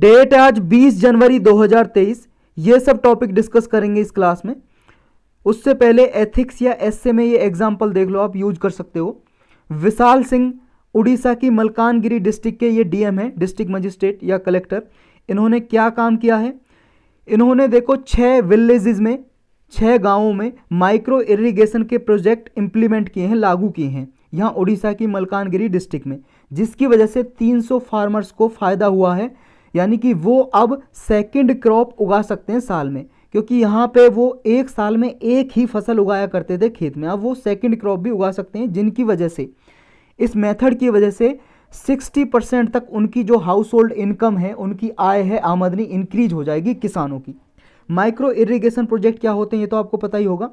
date है आज 20 जनवरी 2023 ये सब टॉपिक डिस्कस करेंगे इस क्लास में उससे पहले एथिक्स या एस में ये एग्जाम्पल देख लो आप यूज कर सकते हो विशाल सिंह उड़ीसा की मलकानगिरी डिस्ट्रिक्ट के ये डीएम है डिस्ट्रिक्ट मजिस्ट्रेट या कलेक्टर इन्होंने क्या काम किया है इन्होंने देखो छः विलेजेस में छः गांवों में माइक्रो इरीगेशन के प्रोजेक्ट इम्प्लीमेंट किए हैं लागू किए हैं यहाँ उड़ीसा की मलकानगिरी डिस्ट्रिक्ट में जिसकी वजह से 300 फार्मर्स को फ़ायदा हुआ है यानी कि वो अब सेकंड क्रॉप उगा सकते हैं साल में क्योंकि यहाँ पे वो एक साल में एक ही फसल उगाया करते थे खेत में अब वो सेकंड क्रॉप भी उगा सकते हैं जिनकी वजह से इस मेथड की वजह से 60 परसेंट तक उनकी जो हाउस होल्ड इनकम है उनकी आय है आमदनी इंक्रीज हो जाएगी किसानों की माइक्रो इरीगेशन प्रोजेक्ट क्या होते हैं ये तो आपको पता ही होगा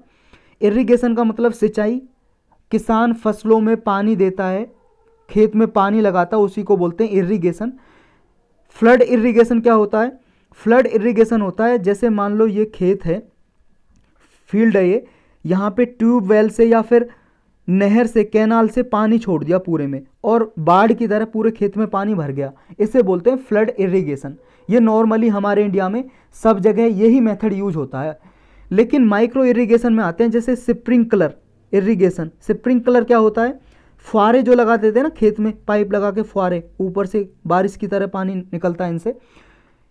इरीगेशन का मतलब सिंचाई किसान फसलों में पानी देता है खेत में पानी लगाता है उसी को बोलते हैं इरीगेशन फ्लड इरिगेशन क्या होता है फ्लड इरिगेशन होता है जैसे मान लो ये खेत है फील्ड है ये यहाँ पे वेल से या फिर नहर से कैनाल से पानी छोड़ दिया पूरे में और बाढ़ की तरह पूरे खेत में पानी भर गया इसे बोलते हैं फ्लड इरिगेशन ये नॉर्मली हमारे इंडिया में सब जगह यही मेथड यूज होता है लेकिन माइक्रो इरिगेशन में आते हैं जैसे स्प्रिंकलर इरिगेशन स्प्रिंकलर क्या होता है फुहारे जो लगा देते हैं ना खेत में पाइप लगा के फुहारे ऊपर से बारिश की तरह पानी निकलता है इनसे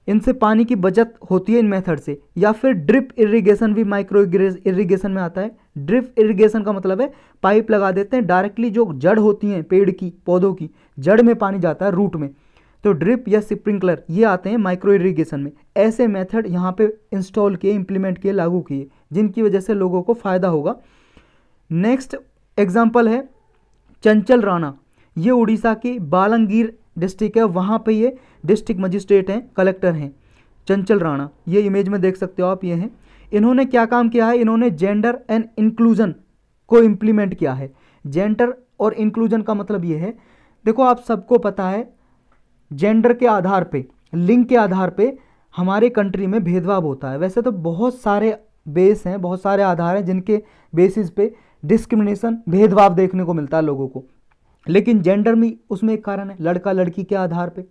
इनसे पानी की बचत होती है इन मेथड से या फिर ड्रिप इरिगेशन भी माइक्रो इरिगेशन में आता है ड्रिप इरिगेशन का मतलब है पाइप लगा देते हैं डायरेक्टली जो जड़ होती हैं पेड़ की पौधों की जड़ में पानी जाता है रूट में तो ड्रिप या स्प्रिंकलर ये आते हैं माइक्रो इरीगेशन में ऐसे मेथड यहाँ पर इंस्टॉल किए इम्प्लीमेंट किए लागू किए जिनकी वजह से लोगों को फ़ायदा होगा नेक्स्ट एग्जाम्पल है चंचल राणा ये उड़ीसा के बालंगीर डिस्ट्रिक्ट है वहाँ पे ये डिस्ट्रिक्ट मजिस्ट्रेट हैं कलेक्टर हैं चंचल राणा ये इमेज में देख सकते हो आप ये हैं इन्होंने क्या काम किया है इन्होंने जेंडर एंड इंक्लूजन को इम्प्लीमेंट किया है जेंडर और इंक्लूजन का मतलब ये है देखो आप सबको पता है जेंडर के आधार पर लिंग के आधार पर हमारे कंट्री में भेदभाव होता है वैसे तो बहुत सारे बेस हैं बहुत सारे आधार हैं जिनके बेसिस पे डिस्क्रिमिनेशन भेदभाव देखने को मिलता है लोगों को लेकिन जेंडर में उसमें एक कारण है लड़का लड़की के आधार पे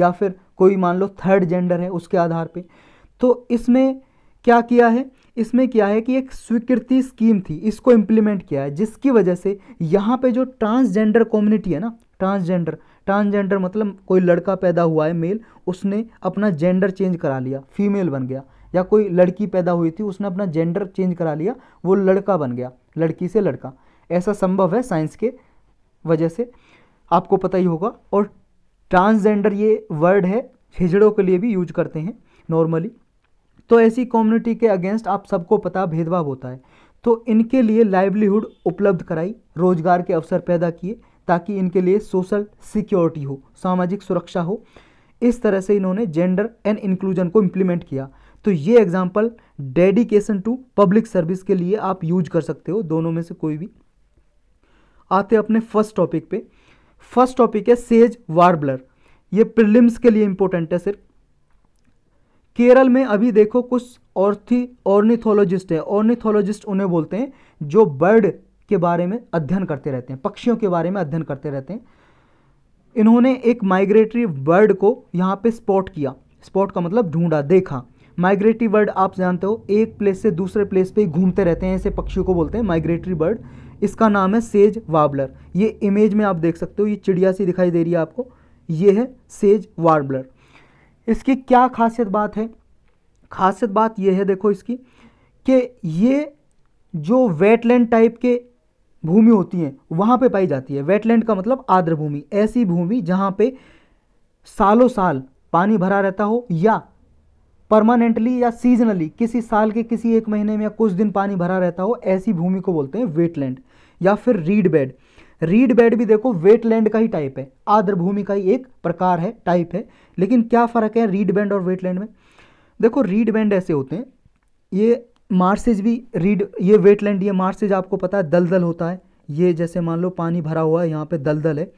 या फिर कोई मान लो थर्ड जेंडर है उसके आधार पे तो इसमें क्या किया है इसमें क्या है कि एक स्वीकृति स्कीम थी इसको इम्प्लीमेंट किया है जिसकी वजह से यहाँ पे जो ट्रांसजेंडर कम्युनिटी है ना ट्रांसजेंडर ट्रांसजेंडर मतलब कोई लड़का पैदा हुआ है मेल उसने अपना जेंडर चेंज करा लिया फीमेल बन गया या कोई लड़की पैदा हुई थी उसने अपना जेंडर चेंज करा लिया वो लड़का बन गया लड़की से लड़का ऐसा संभव है साइंस के वजह से आपको पता ही होगा और ट्रांसजेंडर ये वर्ड है हिजड़ों के लिए भी यूज करते हैं नॉर्मली तो ऐसी कम्युनिटी के अगेंस्ट आप सबको पता भेदभाव होता है तो इनके लिए लाइवलीहुड उपलब्ध कराई रोजगार के अवसर पैदा किए ताकि इनके लिए सोशल सिक्योरिटी हो सामाजिक सुरक्षा हो इस तरह से इन्होंने जेंडर एंड इंक्लूजन को इम्प्लीमेंट किया तो ये example dedication to public service के लिए आप यूज कर सकते हो दोनों में से कोई भी आते अपने फर्स्ट टॉपिक पे फर्स्ट टॉपिक है सेज वार्बलर ये प्रिलिम्स के लिए इंपॉर्टेंट है सिर्फ केरल में अभी देखो कुछ ऑर्थी ऑर्निथोलॉजिस्ट है ऑर्निथोलॉजिस्ट उन्हें बोलते हैं जो बर्ड के बारे में अध्ययन करते रहते हैं पक्षियों के बारे में अध्ययन करते रहते हैं इन्होंने एक माइग्रेटरी बर्ड को यहाँ पे स्पॉट किया स्पॉट का मतलब ढूंढा देखा माइग्रेटरी बर्ड आप जानते हो एक प्लेस से दूसरे प्लेस पे घूमते रहते हैं ऐसे पक्षियों को बोलते हैं माइग्रेटरी बर्ड इसका नाम है सेज वार्बलर ये इमेज में आप देख सकते हो ये चिड़िया सी दिखाई दे रही है आपको ये है सेज वार्बलर इसकी क्या खासियत बात है खासियत बात यह है देखो इसकी कि ये जो वेटलैंड टाइप के भूमि होती हैं वहाँ पे पाई जाती है वेटलैंड का मतलब आर्द्र भूमि ऐसी भूमि जहाँ पे सालों साल पानी भरा रहता हो या परमानेंटली या सीजनली किसी साल के किसी एक महीने में या कुछ दिन पानी भरा रहता हो ऐसी भूमि को बोलते हैं वेटलैंड या फिर रीड बेड रीड बेड भी देखो वेटलैंड का ही टाइप है आर्द्र भूमि का ही एक प्रकार है टाइप है लेकिन क्या फ़र्क है रीड बैंड और वेटलैंड में देखो रीड बैंड ऐसे होते हैं ये मार्सेज भी रीड ये वेटलैंड ये मार्सेज आपको पता है दलदल होता है ये जैसे मान लो पानी भरा हुआ है यहाँ पे दलदल है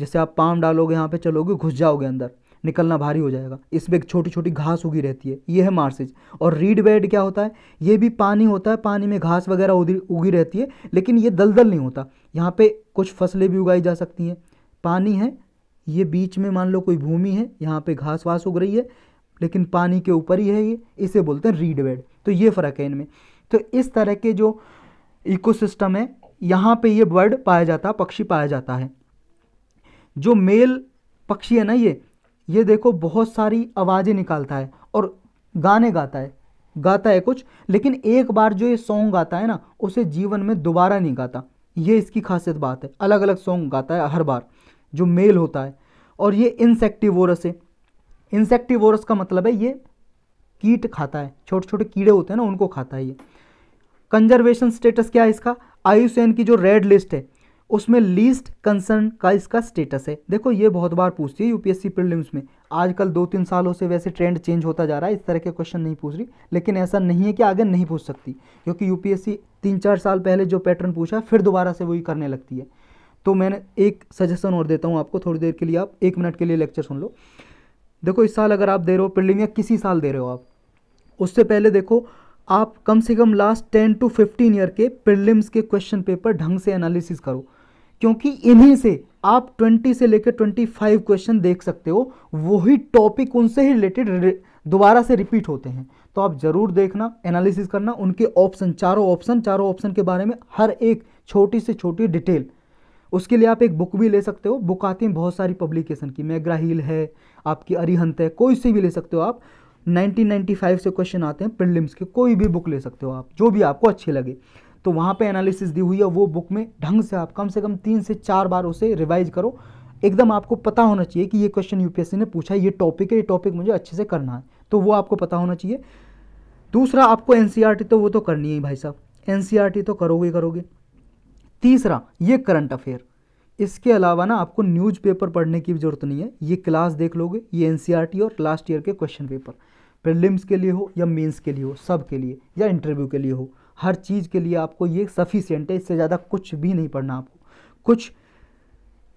जैसे आप पाम डालोगे यहाँ पे चलोगे घुस जाओगे अंदर निकलना भारी हो जाएगा इसमें एक छोटी छोटी घास उगी रहती है ये है मार्सेज और रीड बेड क्या होता है ये भी पानी होता है पानी में घास वगैरह उगी रहती है लेकिन ये दलदल नहीं होता यहाँ पे कुछ फसलें भी उगाई जा सकती हैं पानी है ये बीच में मान लो कोई भूमि है यहाँ पर घास वास उग रही है लेकिन पानी के ऊपर ही है ये इसे बोलते हैं रीड बेड तो ये फ़र्क है इनमें तो इस तरह के जो इकोसिस्टम है यहाँ पर ये बर्ड पाया जाता है पक्षी पाया जाता है जो मेल पक्षी है ना ये ये देखो बहुत सारी आवाज़ें निकालता है और गाने गाता है गाता है कुछ लेकिन एक बार जो ये सॉन्ग गाता है ना उसे जीवन में दोबारा नहीं गाता ये इसकी खासियत बात है अलग अलग सॉन्ग गाता है हर बार जो मेल होता है और ये इंसेक्टिवोरस है इंसेक्टिवोरस का मतलब है ये कीट खाता है छोटे छोटे कीड़े होते हैं ना उनको खाता है ये कंजर्वेशन स्टेटस क्या है इसका आयुसेन की जो रेड लिस्ट है उसमें लीस्ट कंसर्न का इसका स्टेटस है देखो ये बहुत बार पूछती है यूपीएससी प्रीलिम्स में आजकल दो तीन सालों से वैसे ट्रेंड चेंज होता जा रहा है इस तरह के क्वेश्चन नहीं पूछ रही लेकिन ऐसा नहीं है कि आगे नहीं पूछ सकती क्योंकि यूपीएससी तीन चार साल पहले जो पैटर्न पूछा फिर दोबारा से वही करने लगती है तो मैंने एक सजेशन और देता हूँ आपको थोड़ी देर के लिए आप एक मिनट के लिए लेक्चर सुन लो देखो इस साल अगर आप दे रहे हो प्रिलिम या किसी साल दे रहे हो आप उससे पहले देखो आप कम से कम last ten to fifteen year के प्रिलिम्स के क्वेश्चन पेपर ढंग से एनालिसिस करो क्योंकि इन्हीं से आप 20 से लेकर 25 क्वेश्चन देख सकते हो वही टॉपिक उनसे ही रिलेटेड दोबारा से रिपीट होते हैं तो आप ज़रूर देखना एनालिसिस करना उनके ऑप्शन चारों ऑप्शन चारों ऑप्शन के बारे में हर एक छोटी से छोटी डिटेल उसके लिए आप एक बुक भी ले सकते हो बुक आती हैं बहुत सारी पब्लिकेशन की मैग्रा हिल है आपकी अरिहंत है कोई सी भी ले सकते हो आप 1995 से क्वेश्चन आते हैं प्रिलिम्स के कोई भी बुक ले सकते हो आप जो भी आपको अच्छे लगे तो वहाँ पे एनालिसिस दी हुई है वो बुक में ढंग से आप कम से कम तीन से चार बार उसे रिवाइज करो एकदम आपको पता होना चाहिए कि ये क्वेश्चन यूपीएससी ने पूछा ये टॉपिक है ये टॉपिक मुझे अच्छे से करना है तो वो आपको पता होना चाहिए दूसरा आपको एन e तो वो तो करनी है भाई साहब एन e तो करोगे करोगे तीसरा ये करंट अफेयर इसके अलावा ना आपको न्यूज़पेपर पढ़ने की ज़रूरत नहीं है ये क्लास देख लोगे ये एन e और लास्ट ईयर के क्वेश्चन पेपर प्रिलिम्स के लिए हो या मेंस के लिए हो सब के लिए या इंटरव्यू के लिए हो हर चीज़ के लिए आपको ये सफिशियंट है इससे ज़्यादा कुछ भी नहीं पढ़ना आपको कुछ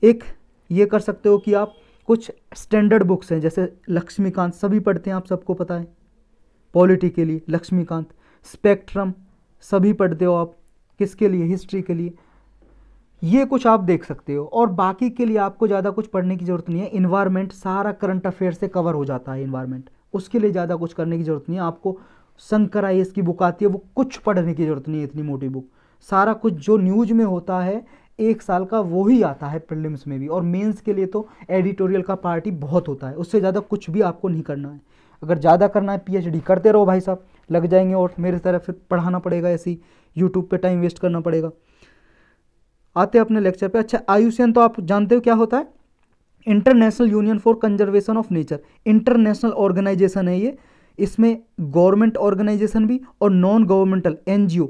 एक ये कर सकते हो कि आप कुछ स्टैंडर्ड बुक्स हैं जैसे लक्ष्मीकांत सभी पढ़ते हैं आप सबको पता है पॉलिटी के लिए लक्ष्मीकांत स्पेक्ट्रम सभी पढ़ते हो आप किसके लिए हिस्ट्री के लिए ये कुछ आप देख सकते हो और बाकी के लिए आपको ज़्यादा कुछ पढ़ने की ज़रूरत नहीं है इन्वायरमेंट सारा करंट अफेयर से कवर हो जाता है इन्वायरमेंट उसके लिए ज़्यादा कुछ करने की ज़रूरत नहीं है आपको शंकर आई की बुक आती है वो कुछ पढ़ने की ज़रूरत नहीं है इतनी मोटी बुक सारा कुछ जो न्यूज में होता है एक साल का वो ही आता है प्रिलिम्स में भी और मेंस के लिए तो एडिटोरियल का पार्टी बहुत होता है उससे ज़्यादा कुछ भी आपको नहीं करना है अगर ज़्यादा करना है पीएचडी करते रहो भाई साहब लग जाएंगे और मेरे तरह फिर पढ़ाना पड़ेगा ऐसे ही यूट्यूब पर टाइम वेस्ट करना पड़ेगा आते अपने लेक्चर पे अच्छा आयुषियन तो आप जानते हो क्या होता है international union for conservation of nature international organisation है ये इसमें गवर्नमेंट ऑर्गेनाइजेशन भी और नॉन गवर्नमेंटल एनजीओ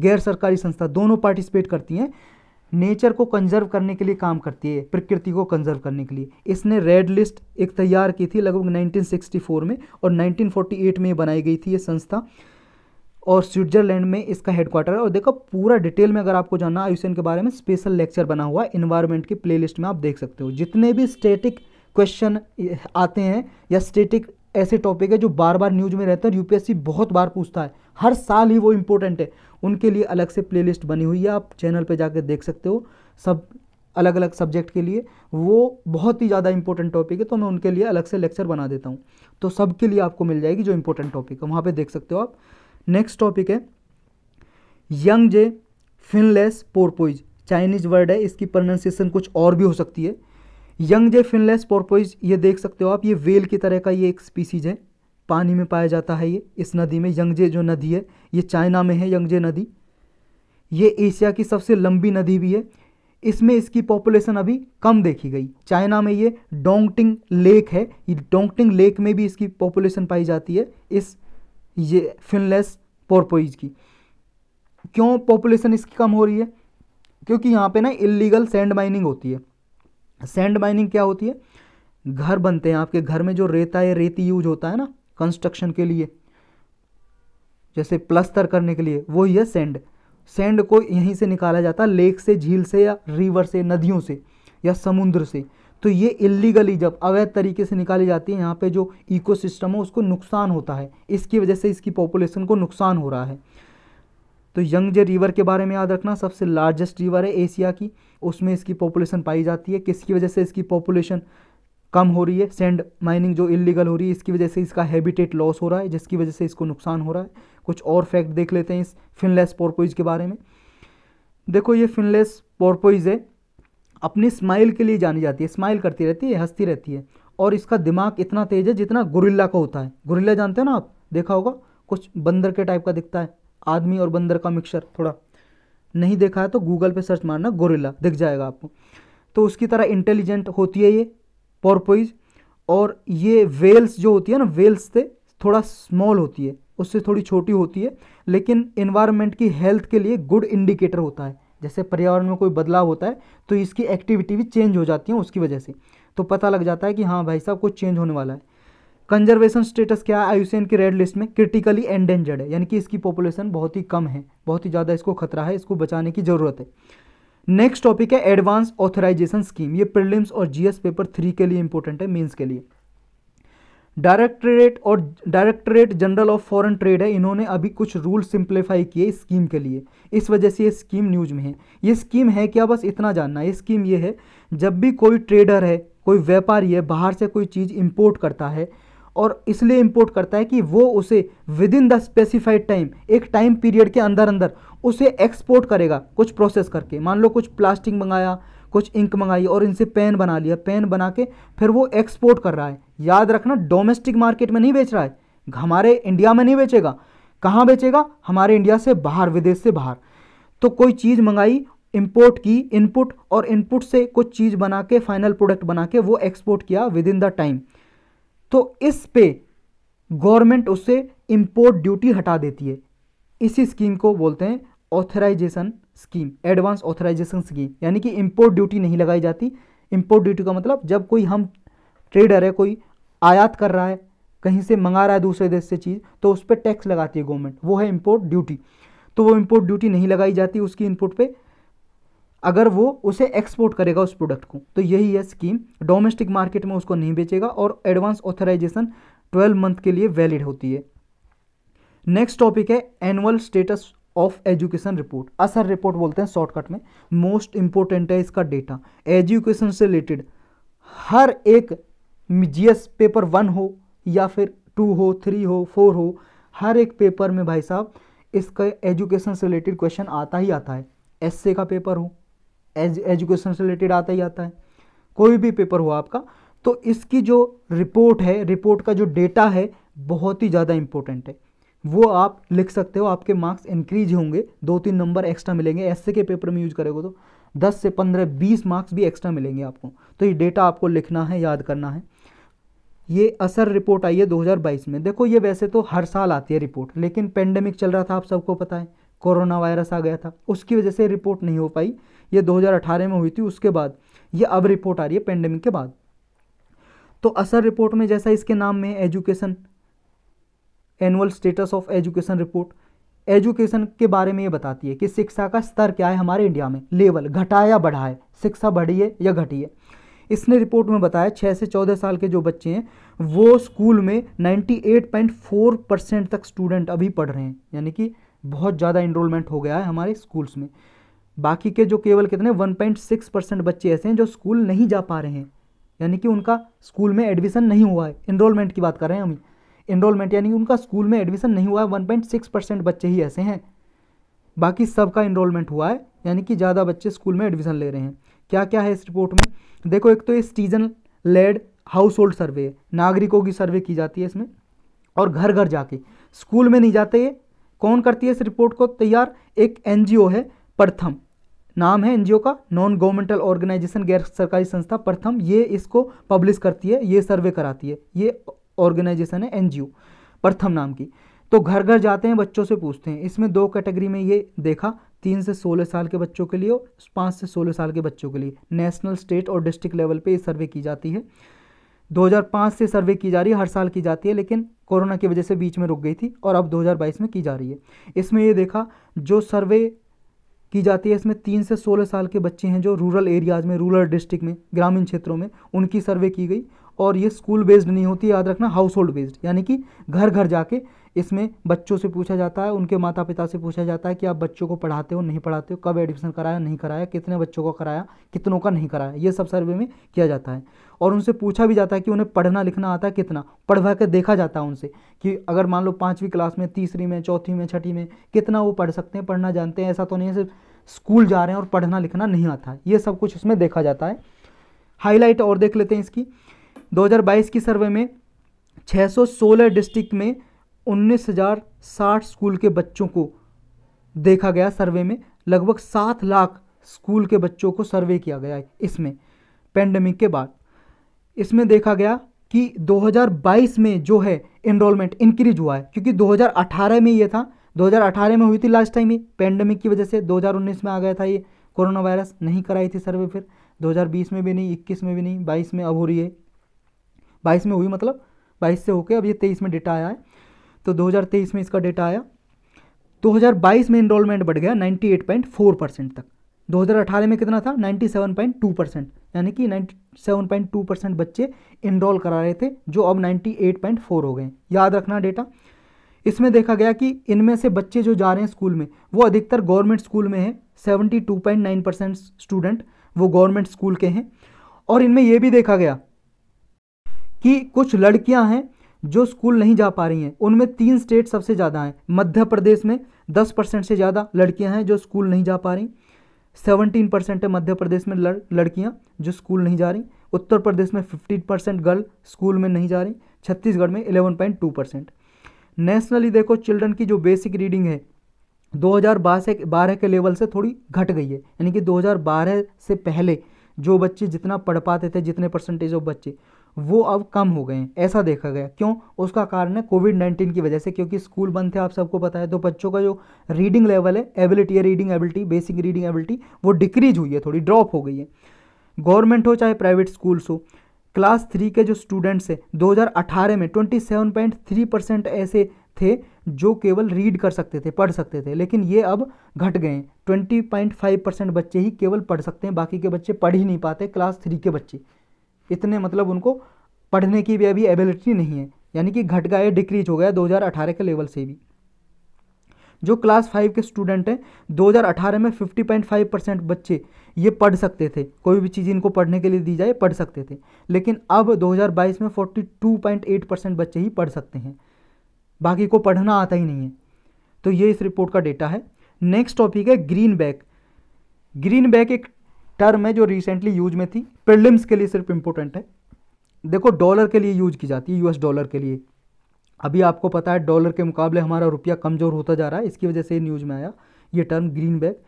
गैर सरकारी संस्था दोनों पार्टिसिपेट करती हैं नेचर को कंजर्व करने के लिए काम करती है प्रकृति को कंजर्व करने के लिए इसने रेड लिस्ट एक तैयार की थी लगभग 1964 में और 1948 में बनाई गई थी ये संस्था और स्विट्जरलैंड में इसका हेडक्वार्टर है और देखो पूरा डिटेल में अगर आपको जानना आयुषन के बारे में स्पेशल लेक्चर बना हुआ है इन्वायरमेंट की प्लेलिस्ट में आप देख सकते हो जितने भी स्टेटिक क्वेश्चन आते हैं या स्टेटिक ऐसे टॉपिक है जो बार बार न्यूज में रहता है यूपीएससी बहुत बार पूछता है हर साल ही वो इम्पोर्टेंट है उनके लिए अलग से प्लेलिस्ट बनी हुई है आप चैनल पे जाकर देख सकते हो सब अलग अलग सब्जेक्ट के लिए वो बहुत ही ज़्यादा इंपॉर्टेंट टॉपिक है तो मैं उनके लिए अलग से लेक्चर बना देता हूँ तो सबके लिए आपको मिल जाएगी जो इंपॉर्टेंट टॉपिक है वहाँ पर देख सकते हो आप नेक्स्ट टॉपिक है Yangtze finless porpoise Chinese word है इसकी प्रोनाउंसिएशन कुछ और भी हो सकती है यंग जे फिनलेस पोर्पोइज ये देख सकते हो आप ये वेल की तरह का ये एक स्पीसीज है पानी में पाया जाता है ये इस नदी में यंगजे जो नदी है ये चाइना में है यंगजे नदी ये एशिया की सबसे लंबी नदी भी है इसमें इसकी पॉपुलेशन अभी कम देखी गई चाइना में ये डोंगटिंग लेक है ये डोंगटिंग लेक में भी इसकी पॉपुलेशन पाई जाती है इस ये फिनलेस पोर्पोइज की क्यों पॉपुलेशन इसकी कम हो रही है क्योंकि यहाँ पे ना इलीगल सैंड माइनिंग होती है सैंड माइनिंग क्या होती है घर बनते हैं आपके घर में जो रेता या रेती यूज होता है ना कंस्ट्रक्शन के लिए जैसे प्लस्तर करने के लिए वो ही है सेंड सेंड को यहीं से निकाला जाता है लेक से झील से या रिवर से नदियों से या समुद्र से तो ये इलीगली जब अवैध तरीके से निकाली जाती है यहाँ पे जो इकोसिस्टम है उसको नुकसान होता है इसकी वजह से इसकी पॉपुलेशन को नुकसान हो रहा है तो यंगजे रिवर के बारे में याद रखना सबसे लार्जेस्ट रिवर है एशिया की उसमें इसकी पॉपुलेशन पाई जाती है किसकी वजह से इसकी पॉपुलेशन कम हो रही है सेंड माइनिंग जो इलीगल हो रही है इसकी वजह से इसका हैबिटेट लॉस हो रहा है जिसकी वजह से इसको नुकसान हो रहा है कुछ और फैक्ट देख लेते हैं इस फिनलेस पोरपोइज के बारे में देखो ये फिनलेस पोरपोइज है अपनी स्माइल के लिए जानी जाती है स्माइल करती रहती है हंसती रहती है और इसका दिमाग इतना तेज है जितना गुरिल्ला का होता है गुरिल्ला जानते हो ना आप देखा होगा कुछ बंदर के टाइप का दिखता है आदमी और बंदर का मिक्सर थोड़ा नहीं देखा है तो गूगल पे सर्च मारना गोरिल्ला दिख जाएगा आपको तो उसकी तरह इंटेलिजेंट होती है ये पॉरपोइज और ये वेल्स जो होती है ना वेल्स से थोड़ा स्मॉल होती है उससे थोड़ी छोटी होती है लेकिन इन्वायरमेंट की हेल्थ के लिए गुड इंडिकेटर होता है जैसे पर्यावरण में कोई बदलाव होता है तो इसकी एक्टिविटी भी चेंज हो जाती है उसकी वजह से तो पता लग जाता है कि हाँ भाई साहब कुछ चेंज होने वाला है कंजर्वेशन स्टेटस क्या है आयुसेन की रेड लिस्ट में क्रिटिकली एंडेंजर्ड है यानी कि इसकी पॉपुलेशन बहुत ही कम है बहुत ही ज़्यादा इसको खतरा है इसको बचाने की ज़रूरत है नेक्स्ट टॉपिक है एडवांस ऑथराइजेशन स्कीम ये प्रिलिम्स और जीएस पेपर थ्री के लिए इंपॉर्टेंट है मीन्स के लिए डायरेक्टरेट और directorate general of foreign trade है इन्होंने अभी कुछ रूल सिंप्लीफाई किए इस स्कीम के लिए इस वजह से ये स्कीम न्यूज में है ये स्कीम है क्या बस इतना जानना ये स्कीम ये है जब भी कोई ट्रेडर है कोई व्यापारी है बाहर से कोई चीज़ इंपोर्ट करता है और इसलिए इंपोर्ट करता है कि वो उसे within the specified time एक टाइम पीरियड के अंदर अंदर उसे एक्सपोर्ट करेगा कुछ प्रोसेस करके मान लो कुछ प्लास्टिक मंगाया कुछ इंक मंगाई और इनसे पेन बना लिया पेन बना के फिर वो एक्सपोर्ट कर रहा है याद रखना डोमेस्टिक मार्केट में नहीं बेच रहा है हमारे इंडिया में नहीं बेचेगा कहाँ बेचेगा हमारे इंडिया से बाहर विदेश से बाहर तो कोई चीज़ मंगाई इंपोर्ट की इनपुट और इनपुट से कुछ चीज़ बना के फाइनल प्रोडक्ट बना के वो एक्सपोर्ट किया विद इन द टाइम तो इस पे गवर्नमेंट उससे इम्पोर्ट ड्यूटी हटा देती है इसी स्कीम को बोलते हैं authorisation scheme advance authorisation scheme यानी कि इम्पोर्ट ड्यूटी नहीं लगाई जाती इम्पोर्ट ड्यूटी का मतलब जब कोई हम ट्रेडर है कोई आयात कर रहा है कहीं से मंगा रहा है दूसरे देश से चीज़ तो उस पर टैक्स लगाती है गवर्नमेंट वो है इम्पोर्ट ड्यूटी तो वो इम्पोर्ट ड्यूटी नहीं लगाई जाती उसकी इनपुट पर अगर वो उसे एक्सपोर्ट करेगा उस प्रोडक्ट को तो यही है स्कीम डोमेस्टिक मार्केट में उसको नहीं बेचेगा और एडवांस ऑथराइजेशन ट्वेल्व मंथ के लिए वैलिड होती है नेक्स्ट टॉपिक है annual status of education report ASER report बोलते हैं शॉर्टकट में मोस्ट इंपॉर्टेंट है इसका डेटा एजुकेशन से रिलेटेड हर एक जी पेपर वन हो या फिर टू हो थ्री हो फोर हो हर एक पेपर में भाई साहब इसका एजुकेशन से रिलेटेड क्वेश्चन आता ही आता है एस का पेपर हो एज एजुकेशन से रिलेटेड आता ही आता है कोई भी पेपर हो आपका तो इसकी जो रिपोर्ट है रिपोर्ट का जो डेटा है बहुत ही ज़्यादा इंपॉर्टेंट है वो आप लिख सकते हो आपके मार्क्स इंक्रीज होंगे दो तीन नंबर एक्स्ट्रा मिलेंगे ऐसे के पेपर में यूज करेगो तो दस से पंद्रह बीस मार्क्स भी एक्स्ट्रा मिलेंगे आपको तो ये डेटा आपको लिखना है याद करना है ये असर रिपोर्ट आई है 2022 में देखो ये वैसे तो हर साल आती है रिपोर्ट लेकिन पेंडेमिक चल रहा था आप सबको पता है कोरोना वायरस आ गया था उसकी वजह से रिपोर्ट नहीं हो पाई ये 2018 में हुई थी उसके बाद ये अब रिपोर्ट आ रही है पेंडेमिक के बाद तो असर रिपोर्ट में जैसा इसके नाम में education annual status of education report education के बारे में ये बताती है कि शिक्षा का स्तर क्या है हमारे इंडिया में लेवल घटा या बढ़ा है शिक्षा बढ़ी है या घटी है इसने रिपोर्ट में बताया छः से चौदह साल के जो बच्चे हैं वो स्कूल में 98.4 परसेंट तक स्टूडेंट अभी पढ़ रहे हैं यानी कि बहुत ज़्यादा इनरोलमेंट हो गया है हमारे स्कूल्स में बाकी के जो केवल कितने 1.6 परसेंट बच्चे ऐसे हैं जो स्कूल नहीं जा पा रहे हैं यानी कि उनका स्कूल में एडमिशन नहीं हुआ है इनरोलमेंट की बात कर रहे हैं हम इनरोलमेंट यानी कि उनका स्कूल में एडमिशन नहीं हुआ है वन परसेंट बच्चे ही ऐसे हैं बाकी सबका इनरोलमेंट हुआ है यानी कि ज़्यादा बच्चे स्कूल में एडमिशन ले रहे हैं क्या क्या है इस रिपोर्ट में देखो एक तो ये citizen led household survey नागरिकों की सर्वे की जाती है इसमें और घर घर जाके स्कूल में नहीं जाते ये कौन करती है इस रिपोर्ट को तैयार एक एनजीओ है प्रथम नाम है एनजीओ का नॉन गवर्नमेंटल ऑर्गेनाइजेशन गैर सरकारी संस्था प्रथम ये इसको पब्लिश करती है ये सर्वे कराती है ये ऑर्गेनाइजेशन है एनजीओ प्रथम नाम की तो घर घर जाते हैं बच्चों से पूछते हैं इसमें दो कैटेगरी में ये देखा तीन से सोलह साल के बच्चों के लिए और पाँच से सोलह साल के बच्चों के लिए नेशनल स्टेट और डिस्ट्रिक्ट लेवल पे ये सर्वे की जाती है 2005 से सर्वे की जा रही है हर साल की जाती है लेकिन कोरोना की वजह से बीच में रुक गई थी और अब 2022 में की जा रही है इसमें ये देखा जो सर्वे की जाती है इसमें तीन से सोलह साल के बच्चे हैं जो रूरल एरियाज़ में रूरल डिस्ट्रिक्ट में ग्रामीण क्षेत्रों में उनकी सर्वे की गई और ये स्कूल बेस्ड नहीं होती याद रखना हाउस होल्ड बेस्ड यानी कि घर घर जाके इसमें बच्चों से पूछा जाता है उनके माता पिता से पूछा जाता है कि आप बच्चों को पढ़ाते हो नहीं पढ़ाते हो कब एडमिशन कराया नहीं कराया कितने बच्चों को कराया कितनों का नहीं कराया ये सब सर्वे में किया जाता है और उनसे पूछा भी जाता है कि उन्हें पढ़ना लिखना आता है कितना पढ़वा के देखा जाता है उनसे कि अगर मान लो पाँचवीं क्लास में तीसरी में चौथी में छठी में कितना वो पढ़ सकते हैं पढ़ना जानते हैं ऐसा तो नहीं है सिर्फ स्कूल जा रहे हैं और पढ़ना लिखना नहीं आता है ये सब कुछ इसमें देखा जाता है हाईलाइट और देख लेते हैं इसकी 2022 की सर्वे में 616 डिस्ट्रिक्ट में उन्नीस हज़ार साठ स्कूल के बच्चों को देखा गया सर्वे में लगभग सात लाख स्कूल के बच्चों को सर्वे किया गया है इसमें पेंडेमिक के बाद इसमें देखा गया कि 2022 में जो है इनरोलमेंट इंक्रीज हुआ है क्योंकि 2018 में ये था 2018 में हुई थी लास्ट टाइम ये पेंडेमिक की वजह से 2019 में आ गया था ये कोरोना वायरस नहीं कराई थी सर्वे फिर 2020 में भी नहीं 21 में भी नहीं 22 में अब हो रही है 22 में हुई मतलब 22 से होके अब ये 23 में डेटा आया है तो 2023 में इसका डेटा आया 2022 में इनरोलमेंट बढ़ गया 98.4 परसेंट तक 2018 में कितना था 97.2 परसेंट यानी कि 97.2 परसेंट बच्चे इनरोल करा रहे थे जो अब 98.4 हो गए याद रखना डेटा इसमें देखा गया कि इनमें से बच्चे जो जा रहे हैं स्कूल में वो अधिकतर गवर्नमेंट स्कूल में हैं 72.9 परसेंट स्टूडेंट वो गवर्नमेंट स्कूल के हैं और इनमें यह भी देखा गया कि कुछ लड़कियां हैं जो स्कूल नहीं जा पा रही हैं उनमें तीन स्टेट सबसे ज़्यादा हैं मध्य प्रदेश में दस परसेंट से ज़्यादा लड़कियां हैं जो स्कूल नहीं जा पा रही सेवनटीन परसेंट है मध्य प्रदेश में लड़ लड़कियाँ जो स्कूल नहीं जा रही उत्तर प्रदेश में फिफ्टी परसेंट गर्ल स्कूल में नहीं जा रही छत्तीसगढ़ में eleven point two percent nationally देखो चिल्ड्रन की जो बेसिक रीडिंग है दो बारह के लेवल से थोड़ी घट गई है यानी कि दो से पहले जो बच्चे जितना पढ़ पाते थे जितने परसेंटेज ऑफ बच्चे वो अब कम हो गए ऐसा देखा गया क्यों उसका कारण है कोविड नाइन्टीन की वजह से क्योंकि स्कूल बंद थे आप सबको पता है तो बच्चों का जो रीडिंग लेवल है एबिलिटी है reading ability basic reading ability वो डिक्रीज हुई है थोड़ी ड्रॉप हो गई है गवर्नमेंट हो चाहे प्राइवेट स्कूल्स हो क्लास थ्री के जो स्टूडेंट्स हैं दो में ट्वेंटी परसेंट ऐसे थे जो केवल रीड कर सकते थे पढ़ सकते थे लेकिन ये अब घट गए 20.5 परसेंट बच्चे ही केवल पढ़ सकते हैं बाकी के बच्चे पढ़ ही नहीं पाते क्लास थ्री के बच्चे इतने मतलब उनको पढ़ने की भी अभी एबिलिटी नहीं है यानी कि घट गया डिक्रीज हो गया 2018 के लेवल से भी जो क्लास फाइव के स्टूडेंट हैं 2018 में 50.5 परसेंट बच्चे ये पढ़ सकते थे कोई भी चीज़ इनको पढ़ने के लिए दी जाए पढ़ सकते थे लेकिन अब 2022 में 42.8 परसेंट बच्चे ही पढ़ सकते हैं बाकी को पढ़ना आता ही नहीं है तो ये इस रिपोर्ट का डेटा है नेक्स्ट टॉपिक है ग्रीन बैक ग्रीन बैक एक टर्म है जो रिसेंटली यूज में थी प्रिलिम्स के लिए सिर्फ इंपोर्टेंट है देखो डॉलर के लिए यूज की जाती है यूएस डॉलर के लिए अभी आपको पता है डॉलर के मुकाबले हमारा रुपया कमज़ोर होता जा रहा है इसकी वजह से न्यूज़ में आया ये टर्म ग्रीन बैक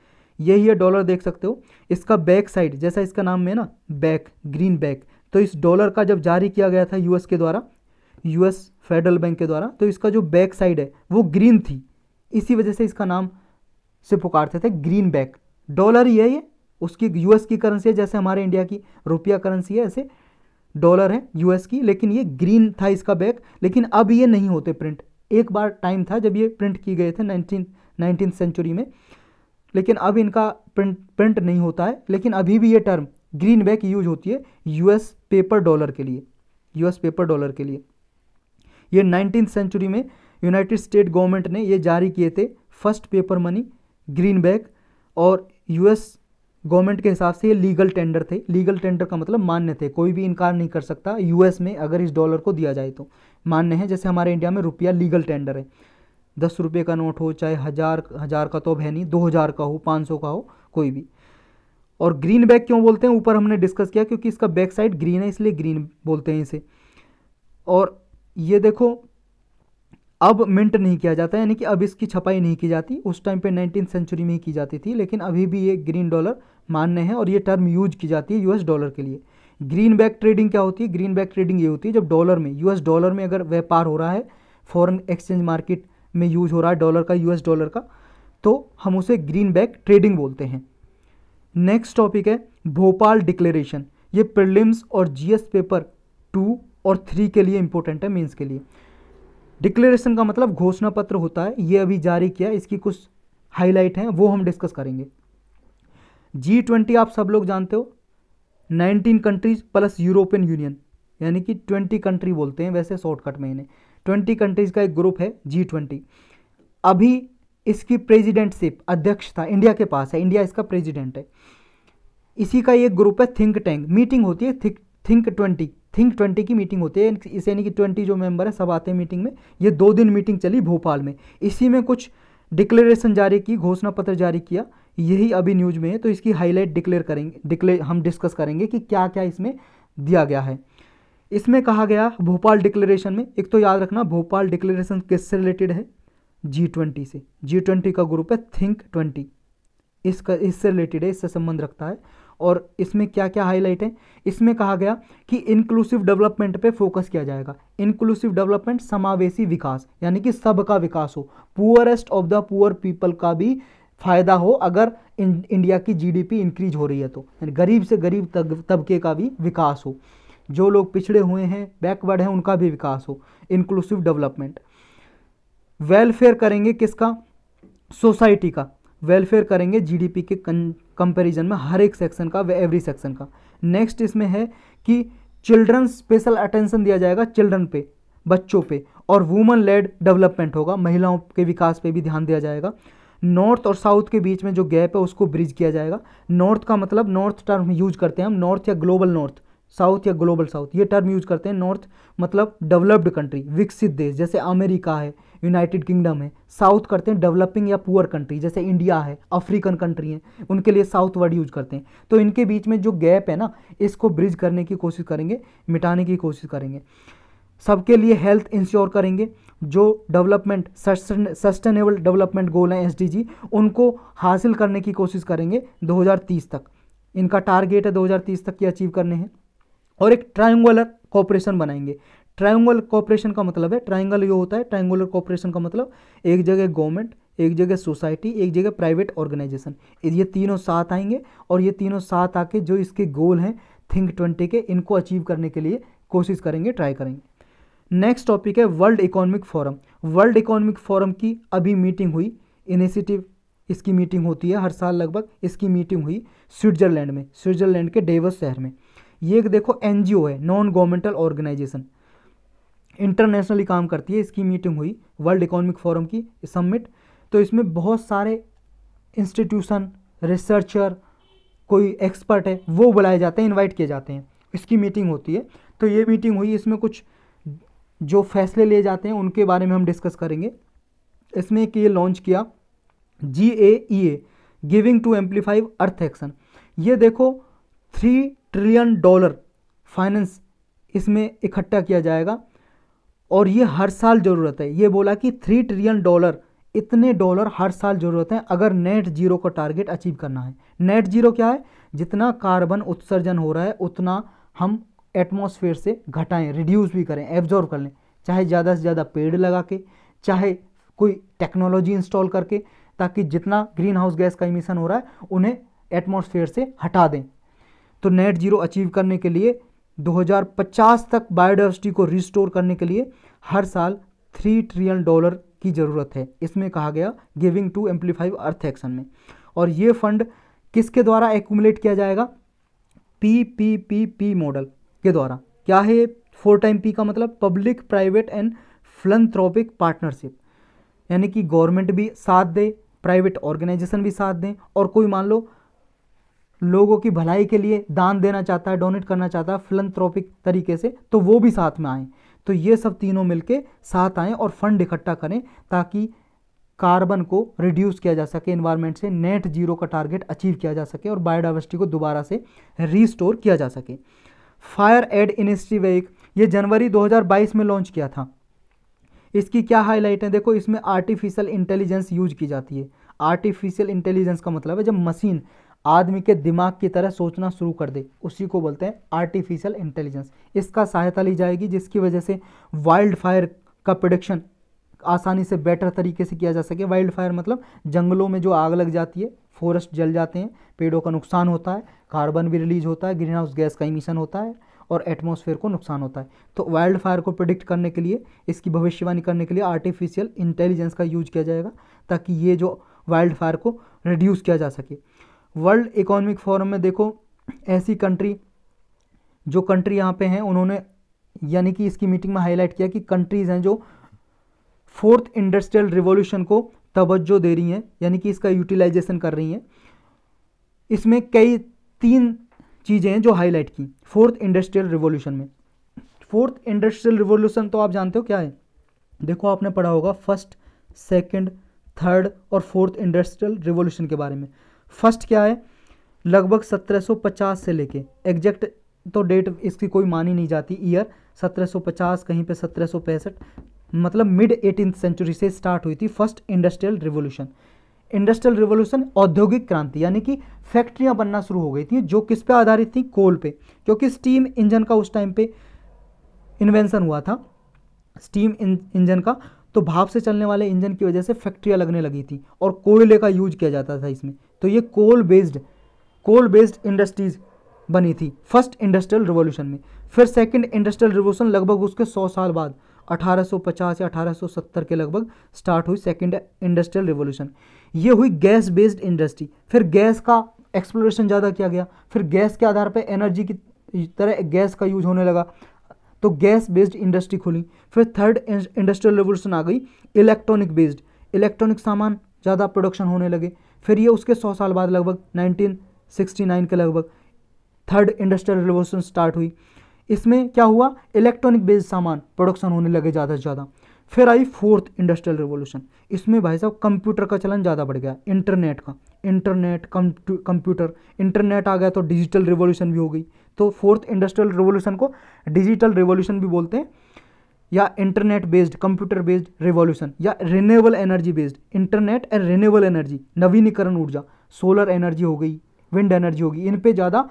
यही है डॉलर देख सकते हो इसका बैक साइड जैसा इसका नाम है ना बैक ग्रीन बैक तो इस डॉलर का जब जारी किया गया था यूएस के द्वारा यूएस फेडरल बैंक के द्वारा तो इसका जो बैक साइड है वो ग्रीन थी इसी वजह से इसका नाम से पुकारते थे ग्रीन बैक डॉलर ही है ये उसकी यूएस की करेंसी है जैसे हमारे इंडिया की रुपया करेंसी है ऐसे डॉलर है यूएस की लेकिन ये ग्रीन था इसका बैक लेकिन अब ये नहीं होते प्रिंट एक बार टाइम था जब ये प्रिंट किए गए थे नाइनटीन नाइनटीन सेंचुरी में लेकिन अब इनका प्रिंट प्रिंट नहीं होता है लेकिन अभी भी ये टर्म ग्रीन बैक यूज होती है यूएस पेपर डॉलर के लिए यूएस पेपर डॉलर के लिए ये नाइनटीन सेंचुरी में यूनाइटेड स्टेट गवर्नमेंट ने ये जारी किए थे first paper money greenback और यूएस गवर्नमेंट के हिसाब से ये लीगल टेंडर थे लीगल टेंडर का मतलब मान्य थे कोई भी इनकार नहीं कर सकता यूएस में अगर इस डॉलर को दिया जाए तो मान्य है जैसे हमारे इंडिया में रुपया लीगल टेंडर है दस रुपये का नोट हो चाहे हज़ार हज़ार का तो अब है नहीं दो हज़ार का हो पाँच सौ का हो कोई भी और ग्रीन बैग क्यों बोलते हैं ऊपर हमने डिस्कस किया क्योंकि इसका बैक साइड ग्रीन है इसलिए ग्रीन बोलते हैं इसे और ये देखो अब मिंट नहीं किया जाता यानी कि अब इसकी छपाई नहीं की जाती उस टाइम पे नाइनटीन सेंचुरी में ही की जाती थी लेकिन अभी भी ये ग्रीन डॉलर मान्य है और ये टर्म यूज की जाती है यूएस डॉलर के लिए ग्रीन बैक ट्रेडिंग क्या होती है ग्रीन बैक ट्रेडिंग ये होती है जब डॉलर में यूएस डॉलर में अगर व्यापार हो रहा है फॉरेन एक्सचेंज मार्केट में यूज हो रहा है डॉलर का यूएस डॉलर का तो हम उसे ग्रीन बैक ट्रेडिंग बोलते हैं नेक्स्ट टॉपिक है भोपाल डिक्लेरेशन ये प्रिलिम्स और जीएस पेपर टू और थ्री के लिए इंपॉर्टेंट है मीन्स के लिए डिक्लेरेशन का मतलब घोषणा पत्र होता है ये अभी जारी किया इसकी कुछ हाईलाइट हैं वो हम डिस्कस करेंगे जी ट्वेंटी आप सब लोग जानते हो nineteen countries plus European union यानी कि ट्वेंटी कंट्री बोलते हैं वैसे शॉर्टकट में इन्हें ट्वेंटी कंट्रीज़ का एक ग्रुप है जी ट्वेंटी अभी इसकी प्रेजिडेंटशिप अध्यक्षता इंडिया के पास है इंडिया इसका प्रेजिडेंट है इसी का एक ग्रुप है थिंक टैंक मीटिंग होती है think think twenty think twenty की मीटिंग होती है इस यानी कि ट्वेंटी जो मेंबर है सब आते हैं मीटिंग में ये दो दिन मीटिंग चली भोपाल में इसी में कुछ डिक्लेरेशन जारी की घोषणा पत्र जारी किया यही अभी न्यूज में है तो इसकी हाईलाइट डिक्लेयर करेंगे डिक्लेयर हम डिस्कस करेंगे कि क्या क्या इसमें दिया गया है इसमें कहा गया भोपाल डिक्लेरेशन में एक तो याद रखना भोपाल डिक्लेरेशन किससे रिलेटेड है जी ट्वेंटी से जी ट्वेंटी का ग्रुप है थिंक ट्वेंटी इसका इससे रिलेटेड है इससे संबंध रखता है और इसमें क्या क्या हाईलाइट है इसमें कहा गया कि इंक्लूसिव डेवलपमेंट पे फोकस किया जाएगा इंक्लूसिव डेवलपमेंट समावेशी विकास यानी कि सबका विकास हो poorest of the poor people का भी फ़ायदा हो अगर इंडिया की जीडीपी इंक्रीज हो रही है तो गरीब से गरीब तबके का भी विकास हो जो लोग पिछड़े हुए हैं बैकवर्ड हैं उनका भी विकास हो इंक्लूसिव डेवलपमेंट वेलफेयर करेंगे किसका सोसाइटी का वेलफेयर करेंगे जीडीपी के कंपैरिजन में हर एक सेक्शन का एवरी सेक्शन का नेक्स्ट इसमें है कि चिल्ड्रन स्पेशल अटेंशन दिया जाएगा चिल्ड्रन पे बच्चों पे और वुमेन लेड डेवलपमेंट होगा महिलाओं के विकास पे भी ध्यान दिया जाएगा नॉर्थ और साउथ के बीच में जो गैप है उसको ब्रिज किया जाएगा नॉर्थ का मतलब नॉर्थ टर्म यूज करते हैं हम नॉर्थ या ग्लोबल नॉर्थ साउथ या ग्लोबल साउथ ये टर्म यूज करते हैं नॉर्थ मतलब डेवलप्ड कंट्री विकसित देश जैसे अमेरिका है यूनाइटेड किंगडम है साउथ करते हैं डेवलपिंग या पुअर कंट्री जैसे इंडिया है अफ्रीकन कंट्री हैं उनके लिए साउथ वर्ड यूज करते हैं तो इनके बीच में जो गैप है ना इसको ब्रिज करने की कोशिश करेंगे मिटाने की कोशिश करेंगे सबके लिए हेल्थ इंश्योर करेंगे जो डेवलपमेंट सस्टेनेबल डेवलपमेंट गोल हैं एसडीजी उनको हासिल करने की कोशिश करेंगे 2030 तक इनका टारगेट है 2030 तक ये अचीव करने हैं और एक ट्राइंगुलर कॉपरेशन बनाएंगे ट्राइंगल कॉपरेशन का मतलब है ट्राइंगल ये होता है ट्राइंगुलर कॉपरेशन का मतलब एक जगह गवर्नमेंट एक जगह सोसाइटी एक जगह प्राइवेट ऑर्गेनाइजेशन ये तीनों साथ आएंगे और ये तीनों साथ आके जो इसके गोल हैं थिंक ट्वेंटी के इनको अचीव करने के लिए कोशिश करेंगे ट्राई करेंगे नेक्स्ट टॉपिक है world economic forum world economic forum की अभी मीटिंग हुई इनिशिएटिव इसकी मीटिंग होती है हर साल लगभग इसकी मीटिंग हुई स्विट्जरलैंड में स्विट्जरलैंड के डेवस शहर में ये एक देखो एन है नॉन गवर्नमेंटल ऑर्गेनाइजेशन इंटरनेशनली काम करती है इसकी मीटिंग हुई वर्ल्ड इकोनॉमिक फोरम की सबमिट तो इसमें बहुत सारे इंस्टीट्यूशन रिसर्चर कोई एक्सपर्ट है वो बुलाए जाते हैं इनवाइट किए जाते हैं इसकी मीटिंग होती है तो ये मीटिंग हुई इसमें कुछ जो फैसले लिए जाते हैं उनके बारे में हम डिस्कस करेंगे इसमें एक ये लॉन्च किया G A E A giving to amplify earth action ये देखो थ्री ट्रिलियन डॉलर फाइनेंस इसमें इकट्ठा किया जाएगा और ये हर साल ज़रूरत है ये बोला कि थ्री ट्रिलियन डॉलर इतने डॉलर हर साल ज़रूरत है अगर नेट जीरो का टारगेट अचीव करना है नेट जीरो क्या है जितना कार्बन उत्सर्जन हो रहा है उतना हम एटमॉस्फेयर से घटाएं रिड्यूस भी करें एब्जॉर्व कर लें चाहे ज़्यादा से ज़्यादा पेड़ लगा के चाहे कोई टेक्नोलॉजी इंस्टॉल करके ताकि जितना ग्रीन हाउस गैस का इमिशन हो रहा है उन्हें एटमॉस्फेयर से हटा दें तो नेट जीरो अचीव करने के लिए 2050 तक बायोडाइवर्सिटी को रिस्टोर करने के लिए हर साल थ्री ट्रिलियन डॉलर की ज़रूरत है इसमें कहा गया giving to amplify earth action में और ये फंड किसके द्वारा एकूमलेट किया जाएगा P P P P model के द्वारा क्या है फोर टाइम पी का मतलब public private and philanthropic partnership यानी कि गवर्नमेंट भी साथ दे प्राइवेट ऑर्गेनाइजेशन भी साथ दें और कोई मान लो लोगों की भलाई के लिए दान देना चाहता है डोनेट करना चाहता है फिलंथ्रोपिक तरीके से तो वो भी साथ में आएँ तो ये सब तीनों मिलके साथ आएँ और फंड इकट्ठा करें ताकि कार्बन को रिड्यूस किया जा सके इन्वायरमेंट से नेट जीरो का टारगेट अचीव किया जा सके और बायोडाइवर्सिटी को दोबारा से रीस्टोर किया जा सके फायर एड इनिस्ट्री वेक ये जनवरी 2022 में लॉन्च किया था इसकी क्या हाईलाइट है देखो इसमें आर्टिफिशियल इंटेलिजेंस यूज की जाती है आर्टिफिशियल इंटेलिजेंस का मतलब है जब मशीन आदमी के दिमाग की तरह सोचना शुरू कर दे उसी को बोलते हैं आर्टिफिशियल इंटेलिजेंस इसका सहायता ली जाएगी जिसकी वजह से वाइल्ड फायर का प्रोडिक्शन आसानी से बेटर तरीके से किया जा सके वाइल्ड फायर मतलब जंगलों में जो आग लग जाती है फॉरेस्ट जल जाते हैं पेड़ों का नुकसान होता है कार्बन भी रिलीज होता है ग्रीन हाउस गैस का इमिशन होता है और एटमॉस्फेयर को नुकसान होता है तो वाइल्ड फायर को प्रिडिक्ट करने के लिए इसकी भविष्यवाणी करने के लिए आर्टिफिशियल इंटेलिजेंस का यूज किया जाएगा ताकि ये जो वाइल्ड फायर को रिड्यूस किया जा सके वर्ल्ड इकोनॉमिक फोरम में देखो ऐसी कंट्री जो कंट्री यहाँ पे हैं उन्होंने यानी कि इसकी मीटिंग में हाईलाइट किया कि कंट्रीज़ हैं जो फोर्थ इंडस्ट्रियल रिवोल्यूशन को तवज्जो दे रही हैं यानी कि इसका यूटिलाइजेशन कर रही हैं इसमें कई तीन चीज़ें हैं जो हाईलाइट की फोर्थ इंडस्ट्रियल रिवोल्यूशन में फोर्थ इंडस्ट्रियल रिवोल्यूशन तो आप जानते हो क्या है देखो आपने पढ़ा होगा फर्स्ट सेकेंड थर्ड और फोर्थ इंडस्ट्रियल रिवोल्यूशन के बारे में फर्स्ट क्या है लगभग 1750 से लेके एग्जैक्ट तो डेट इसकी कोई मानी नहीं जाती ईयर 1750 कहीं पे सत्रह मतलब मिड एटीन सेंचुरी से स्टार्ट हुई थी first industrial revolution industrial revolution औद्योगिक क्रांति यानी कि फैक्ट्रियां बनना शुरू हो गई थी जो किस पे आधारित थी कोल पे क्योंकि स्टीम इंजन का उस टाइम पे इन्वेंशन हुआ था स्टीम इंजन का तो भाप से चलने वाले इंजन की वजह से फैक्ट्रियाँ लगने लगी थी और कोयले का यूज किया जाता था इसमें तो ये coal based coal based industries बनी थी फर्स्ट इंडस्ट्रियल रिवोल्यूशन में फिर सेकंड इंडस्ट्रियल रिवोल्यूशन लगभग उसके 100 साल बाद 1850 या 1870 के लगभग स्टार्ट हुई सेकंड इंडस्ट्रियल रिवोल्यूशन ये हुई गैस बेस्ड इंडस्ट्री फिर गैस का एक्सप्लोरेशन ज़्यादा किया गया फिर गैस के आधार पर एनर्जी की तरह गैस का यूज होने लगा तो गैस बेस्ड इंडस्ट्री खुली फिर थर्ड इंडस्ट्रियल रिवोल्यूशन आ गई इलेक्ट्रॉनिक बेस्ड इलेक्ट्रॉनिक सामान ज़्यादा प्रोडक्शन होने लगे फिर ये उसके सौ साल बाद लगभग 1969 के लगभग थर्ड इंडस्ट्रियल रिवोल्यूशन स्टार्ट हुई इसमें क्या हुआ इलेक्ट्रॉनिक बेस्ड सामान प्रोडक्शन होने लगे ज़्यादा से ज़्यादा फिर आई फोर्थ इंडस्ट्रियल रिवोल्यूशन इसमें भाई साहब कंप्यूटर का चलन ज़्यादा बढ़ गया इंटरनेट का इंटरनेट कंप्यूटर इंटरनेट आ गया तो डिजिटल रिवोल्यूशन भी हो गई तो फोर्थ इंडस्ट्रियल रिवोल्यूशन को डिजिटल रिवोल्यूशन भी बोलते हैं या internet based computer based revolution या renewable energy based internet and renewable energy नवीनीकरण ऊर्जा सोलर एनर्जी हो गई विंड एनर्जी होगी इन पे ज़्यादा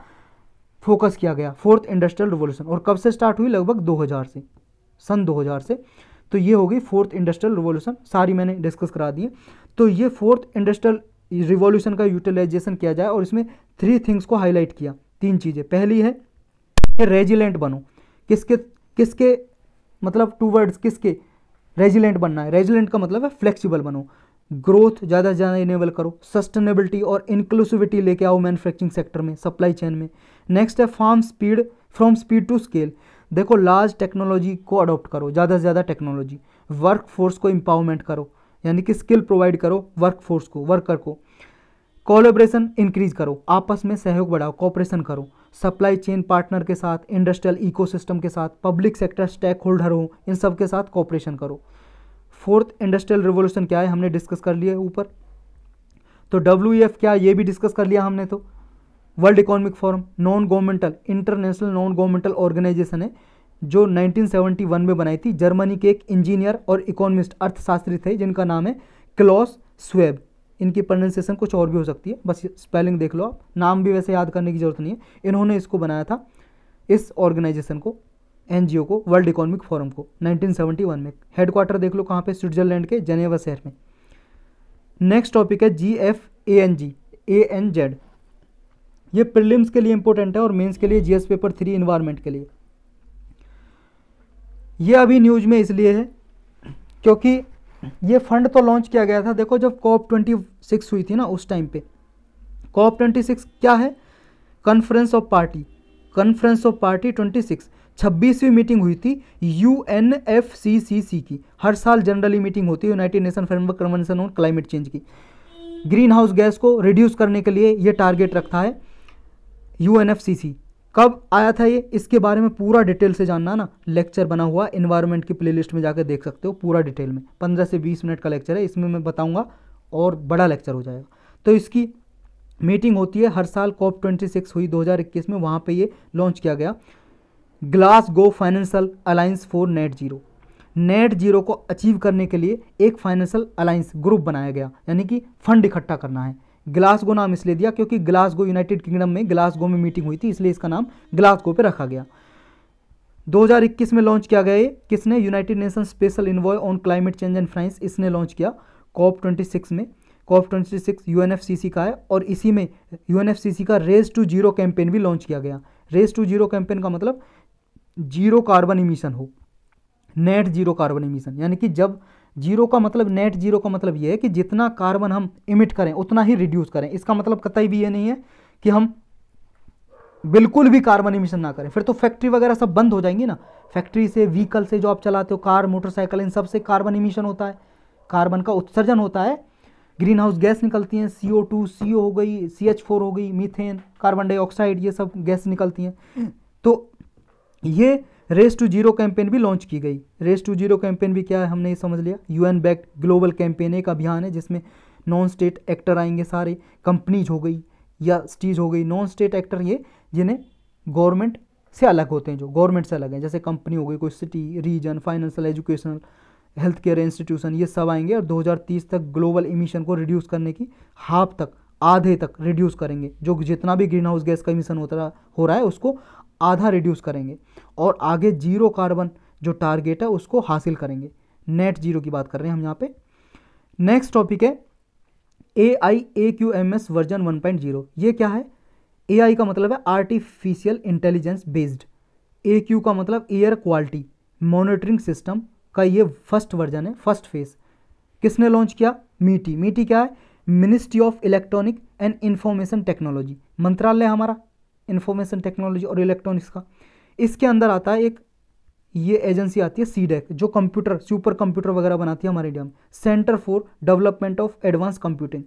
फोकस किया गया फोर्थ इंडस्ट्रियल रिवॉल्यूशन और कब से स्टार्ट हुई लगभग 2000 से सन 2000 से तो ये हो गई फोर्थ इंडस्ट्रियल रिवॉल्यूशन सारी मैंने डिस्कस करा दी तो ये फोर्थ इंडस्ट्रियल रिवॉल्यूशन का यूटिलाइजेशन किया जाए और इसमें थ्री थिंग्स को हाईलाइट किया तीन चीज़ें पहली है कि रेजिलेंट बनो किसके किसके मतलब टू वर्ड्स किसके रेजिलेंट बनना है रेजिलेंट का मतलब है फ्लेक्सिबल बनो ग्रोथ ज़्यादा से ज़्यादा इनेबल करो सस्टेनेबिलिटी और इंक्लूसिविटी लेके आओ मैन्युफैक्चरिंग सेक्टर में सप्लाई चेन में नेक्स्ट है form speed from speed to scale देखो लार्ज टेक्नोलॉजी को अडॉप्ट करो ज़्यादा से ज़्यादा टेक्नोलॉजी वर्क फोर्स को इम्पावरमेंट करो यानी कि स्किल प्रोवाइड करो वर्क फोर्स को वर्कर को कोलेब्रेशन इंक्रीज करो आपस में सहयोग बढ़ाओ कॉपरेशन करो सप्लाई चेन पार्टनर के साथ इंडस्ट्रियल इकोसिस्टम के साथ पब्लिक सेक्टर स्टेक होल्डर हो इन सब के साथ कॉपरेशन करो फोर्थ इंडस्ट्रियल रिवोल्यूशन क्या है हमने डिस्कस कर लिया ऊपर तो डब्ल्यू e क्या है ये भी डिस्कस कर लिया हमने तो world economic forum non governmental international non governmental organization है जो 1971 में बनाई थी जर्मनी के एक इंजीनियर और इकोनॉमिस्ट अर्थशास्त्री थे जिनका नाम है क्लॉस स्वेब इनकी प्रोनाउंसिएशन कुछ और भी हो सकती है बस स्पेलिंग देख लो आप नाम भी वैसे याद करने की ज़रूरत नहीं है इन्होंने इसको बनाया था इस ऑर्गेनाइजेशन को एन को वर्ल्ड इकोनॉमिक फोरम को 1971 में हेडक्वार्टर देख लो कहाँ पे स्विट्जरलैंड के जनेवा शहर में नेक्स्ट टॉपिक है G F A N G A N Z ये प्रिलिम्स के लिए इंपॉर्टेंट है और मेंस के लिए जीएस पेपर थ्री इन्वायरमेंट के लिए ये अभी न्यूज में इसलिए है क्योंकि ये फंड तो लॉन्च किया गया था देखो जब कॉप ट्वेंटी सिक्स हुई थी ना उस टाइम पे कॉप ट्वेंटी सिक्स क्या है conference of party conference of party twenty six छब्बीसवीं मीटिंग हुई थी U N F C C C की हर साल जनरली मीटिंग होती है United Nation framework convention on climate change की ग्रीन हाउस गैस को रिड्यूस करने के लिए ये टारगेट रखता है U N F C C कब आया था ये इसके बारे में पूरा डिटेल से जानना ना लेक्चर बना हुआ इन्वायरमेंट की प्लेलिस्ट में जाकर देख सकते हो पूरा डिटेल में पंद्रह से बीस मिनट का लेक्चर है इसमें मैं बताऊँगा और बड़ा लेक्चर हो जाएगा तो इसकी मीटिंग होती है हर साल कॉप ट्वेंटी सिक्स हुई 2021 में वहाँ पे ये लॉन्च किया गया Glasgow financial alliance for net zero net zero को अचीव करने के लिए एक फाइनेंशियल अलाइंस ग्रुप बनाया गया यानी कि फंड इकट्ठा करना है ग्लासगो नाम इसलिए दिया क्योंकि ग्लासगो यूनाइटेड किंगडम में ग्लासगो में मीटिंग हुई थी इसलिए इसका नाम ग्लासगो पे रखा गया 2021 में लॉन्च किया गया किसने United Nation special envoy on climate change and France इसने लॉन्च किया कॉप ट्वेंटी में कॉप ट्वेंटी सिक्स यू का है और इसी में यू का रेस टू जीरो कैंपेन भी लॉन्च किया गया रेस टू जीरो कैंपेन का मतलब जीरो कार्बन इमिशन हो नेट जीरो कार्बन इमिशन यानी कि जब जीरो का मतलब नेट जीरो का मतलब ये है कि जितना कार्बन हम इमिट करें उतना ही रिड्यूस करें इसका मतलब कतई भी ये नहीं है कि हम बिल्कुल भी कार्बन इमिशन ना करें फिर तो फैक्ट्री वगैरह सब बंद हो जाएंगी ना फैक्ट्री से व्हीकल से जो आप चलाते हो कार मोटरसाइकिल इन सब से कार्बन इमिशन होता है कार्बन का उत्सर्जन होता है ग्रीन हाउस गैस निकलती हैं सी ओ टू सी ओ हो गई सी एच फोर हो गई मीथेन कार्बन डाइऑक्साइड ये सब गैस निकलती हैं तो ये रेस टू जीरो कैंपेन भी लॉन्च की गई रेस टू जीरो कैंपेन भी क्या है हमने ये समझ लिया यूएन बैक्ड ग्लोबल कैंपेन एक अभियान है जिसमें नॉन स्टेट एक्टर आएंगे सारे कंपनीज हो गई या स्टीज हो गई नॉन स्टेट एक्टर ये जिन्हें गवर्नमेंट से अलग होते हैं जो गवर्नमेंट से अलग हैं जैसे कंपनी हो गई कोई city region financial educational health care institution ये सब आएंगे और 2030 तक ग्लोबल इमिशन को रिड्यूस करने की हाफ तक आधे तक रिड्यूस करेंगे जो जितना भी ग्रीन हाउस गैस का इमिशन होता हो रहा है उसको आधा रिड्यूस करेंगे और आगे जीरो कार्बन जो टारगेट है उसको हासिल करेंगे नेट जीरो की बात कर रहे हैं हम यहाँ पे नेक्स्ट टॉपिक है A I A Q M S version one point zero ये क्या है ए आई का मतलब है artificial intelligence based A Q का मतलब एयर क्वालिटी मॉनिटरिंग सिस्टम का ये फर्स्ट वर्जन है फर्स्ट फेज किसने लॉन्च किया मीटी मीटी क्या है ministry of electronic and information technology मंत्रालय हमारा इन्फॉर्मेशन टेक्नोलॉजी और इलेक्ट्रॉनिक्स का इसके अंदर आता है एक ये एजेंसी आती है सीडेक e जो कंप्यूटर सुपर कंप्यूटर वगैरह बनाती है हमारे इंडिया में centre for development of advance computing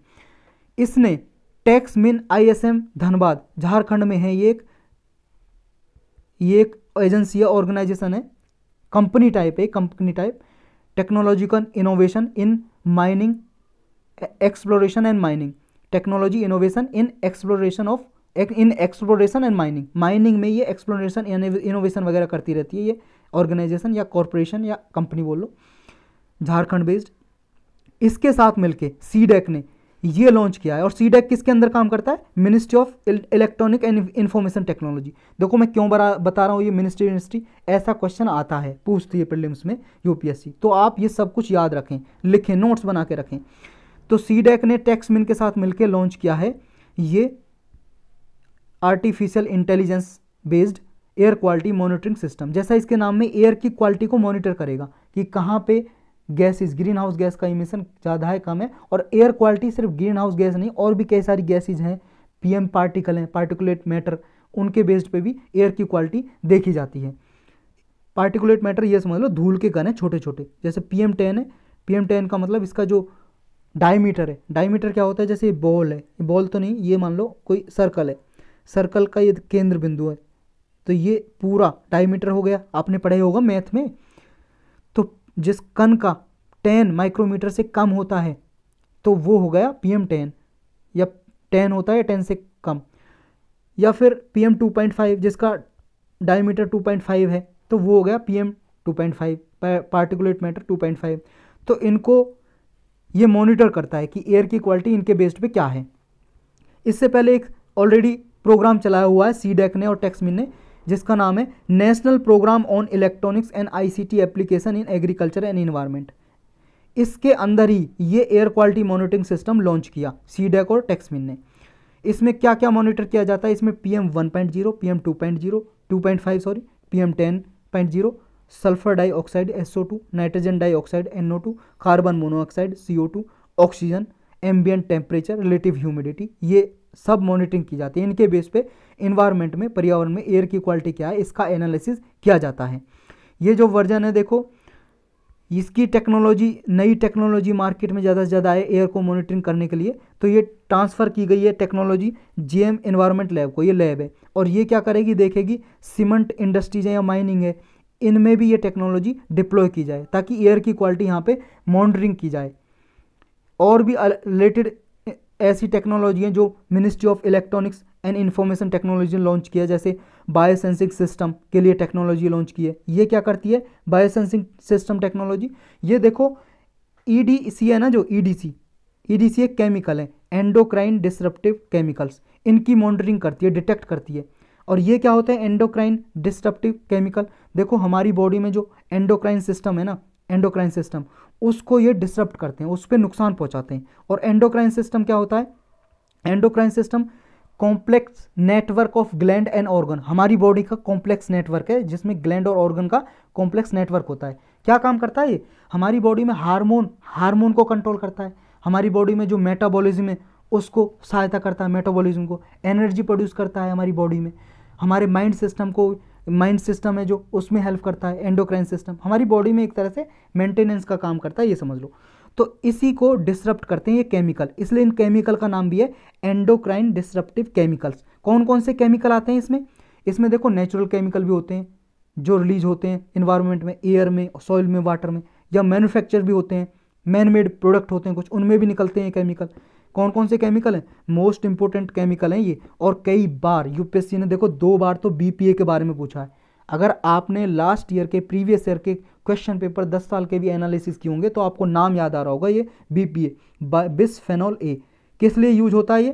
इसने TEXMiN ISM Dhanbad Jharkhand में है ये एक ये एक एजेंसी है ऑर्गेनाइजेशन है कंपनी टाइप है company type technological innovation in mining exploration and mining technology innovation in exploration of in exploration and mining mining में ये एक्सप्लोरेशन इनोवेशन वगैरह करती रहती है ये ऑर्गेनाइजेशन या कॉरपोरेशन या कंपनी बोल लो झारखंड बेस्ड इसके साथ मिलके सीडेक e ने ये लॉन्च किया है और सीडेक e किसके अंदर काम करता है ministry of electronic and information technology देखो मैं क्यों बरा, बता रहा हूँ ये मिनिस्ट्री मिनिस्ट्री ऐसा क्वेश्चन आता है पूछती है प्रिलिम्स में यूपीएससी तो आप ये सब कुछ याद रखें लिखें नोट्स बना के रखें तो सीडेक e ने मिन के साथ मिलकर लॉन्च किया है ये artificial intelligence based air quality monitoring system जैसा इसके नाम में एयर की क्वालिटी को मॉनिटर करेगा कि कहाँ पे gas is green house gas का इमिशन ज़्यादा है कम है और एयर क्वालिटी सिर्फ ग्रीन हाउस गैस नहीं और भी कई सारी गैसेज हैं पीएम पार्टिकल हैं पार्टिकुलेट मैटर उनके बेस्ड पे भी एयर की क्वालिटी देखी जाती है पार्टिकुलेट मैटर ये समझ लो धूल के कण हैं छोटे छोटे जैसे पी एम टेन है पी एम टेन का मतलब इसका जो डायमीटर है डायमीटर क्या होता है जैसे बॉल है बॉल तो नहीं ये मान लो कोई सर्कल है सर्कल का ये केंद्र बिंदु है तो ये पूरा डायमीटर हो गया आपने पढ़ाई होगा मैथ में तो जिस कन का टेन माइक्रोमीटर से कम होता है तो वो हो गया पी एम टेन या टेन होता है टेन से कम या फिर P M two point five जिसका डायमीटर टू पॉइंट फाइव है तो वो हो गया P M two point five particulate matter two point five तो इनको ये मॉनिटर करता है कि एयर की क्वालिटी इनके बेस्ड पे क्या है इससे पहले एक ऑलरेडी प्रोग्राम चलाया हुआ है सी डेक e ने और टेक्समिन ने जिसका नाम है national programme on electronics and ICT application in agriculture and environment इसके अंदर ही ये air quality monitoring system launch किया सी डेक e और टेक्समिन ने इसमें क्या क्या मॉनिटर किया जाता है इसमें P M one point zero P M two point zero two point five sorry P M ten point zero sulphur dioxide S O two nitrogen dioxide N O two carbon monoxide C O two oxygen ambient temperature relative humidity ये सब monitoring की जाती है इनके base पे environment में पर्यावरण में एयर की क्वालिटी क्या है इसका एनालिसिस किया जाता है ये जो वर्जन है देखो इसकी टेक्नोलॉजी नई टेक्नोलॉजी मार्केट में ज़्यादा से ज़्यादा आए एयर को मॉनिटरिंग करने के लिए तो ये ट्रांसफ़र की गई है टेक्नोलॉजी जी एम लैब को ये लैब है और ये क्या करेगी देखेगी सीमेंट इंडस्ट्रीज है या माइनिंग है इनमें भी ये टेक्नोलॉजी डिप्लॉय की जाए ताकि एयर की क्वालिटी यहाँ पर मॉनिटरिंग की जाए और भी रिलेटेड ऐसी टेक्नोलॉजी हैं जो ministry of electronics and information technology ने लॉन्च किया जैसे बायोसेंसिंग सिस्टम के लिए टेक्नोलॉजी लॉन्च की है ये क्या करती है बायोसेंसिंग सिस्टम टेक्नोलॉजी ये देखो ई e है ना जो ई e डी e एक केमिकल है एंडोक्राइन डिस्ट्रप्टिव केमिकल्स इनकी मॉनिटरिंग करती है डिटेक्ट करती है और ये क्या होता है एंडोक्राइन डिस्ट्रप्टिव केमिकल देखो हमारी बॉडी में जो एंडोक्राइन सिस्टम है ना एंडोक्राइन सिस्टम उसको ये डिस्टर्ब करते हैं उस पर नुकसान पहुंचाते हैं और एंडोक्राइन सिस्टम क्या होता है endocrine system complex network of gland and organ हमारी बॉडी का कॉम्प्लेक्स नेटवर्क है जिसमें ग्लैंड और ऑर्गन का कॉम्प्लेक्स नेटवर्क होता है क्या काम करता है ये हमारी बॉडी में हार्मोन हार्मोन को कंट्रोल करता है हमारी बॉडी में जो मेटाबॉलिज्म है उसको सहायता करता है मेटाबॉलिज्म को एनर्जी प्रोड्यूस करता है हमारी बॉडी में हमारे माइंड सिस्टम को माइंड सिस्टम है जो उसमें हेल्प करता है एंडोक्राइन सिस्टम हमारी बॉडी में एक तरह से मेंटेनेंस का काम करता है ये समझ लो तो इसी को डिसरप्ट करते हैं ये केमिकल इसलिए इन केमिकल का नाम भी है एंडोक्राइन डिसरप्टिव केमिकल्स कौन कौन से केमिकल आते हैं इसमें इसमें देखो नेचुरल केमिकल भी होते हैं जो रिलीज होते हैं इन्वायरमेंट में एयर में सॉइल में वाटर में या मैनुफैक्चर भी होते हैं मैन मेड प्रोडक्ट होते हैं कुछ उनमें भी निकलते हैं केमिकल कौन कौन से केमिकल हैं मोस्ट इंपॉर्टेंट केमिकल हैं ये और कई बार यूपीएससी ने देखो दो बार तो बीपीए के बारे में पूछा है अगर आपने लास्ट ईयर के प्रीवियस ईयर के क्वेश्चन पेपर दस साल के भी एनालिसिस किए होंगे तो आपको नाम याद आ रहा होगा ये बीपीए बिसफेनॉल ए किस लिए यूज होता है ये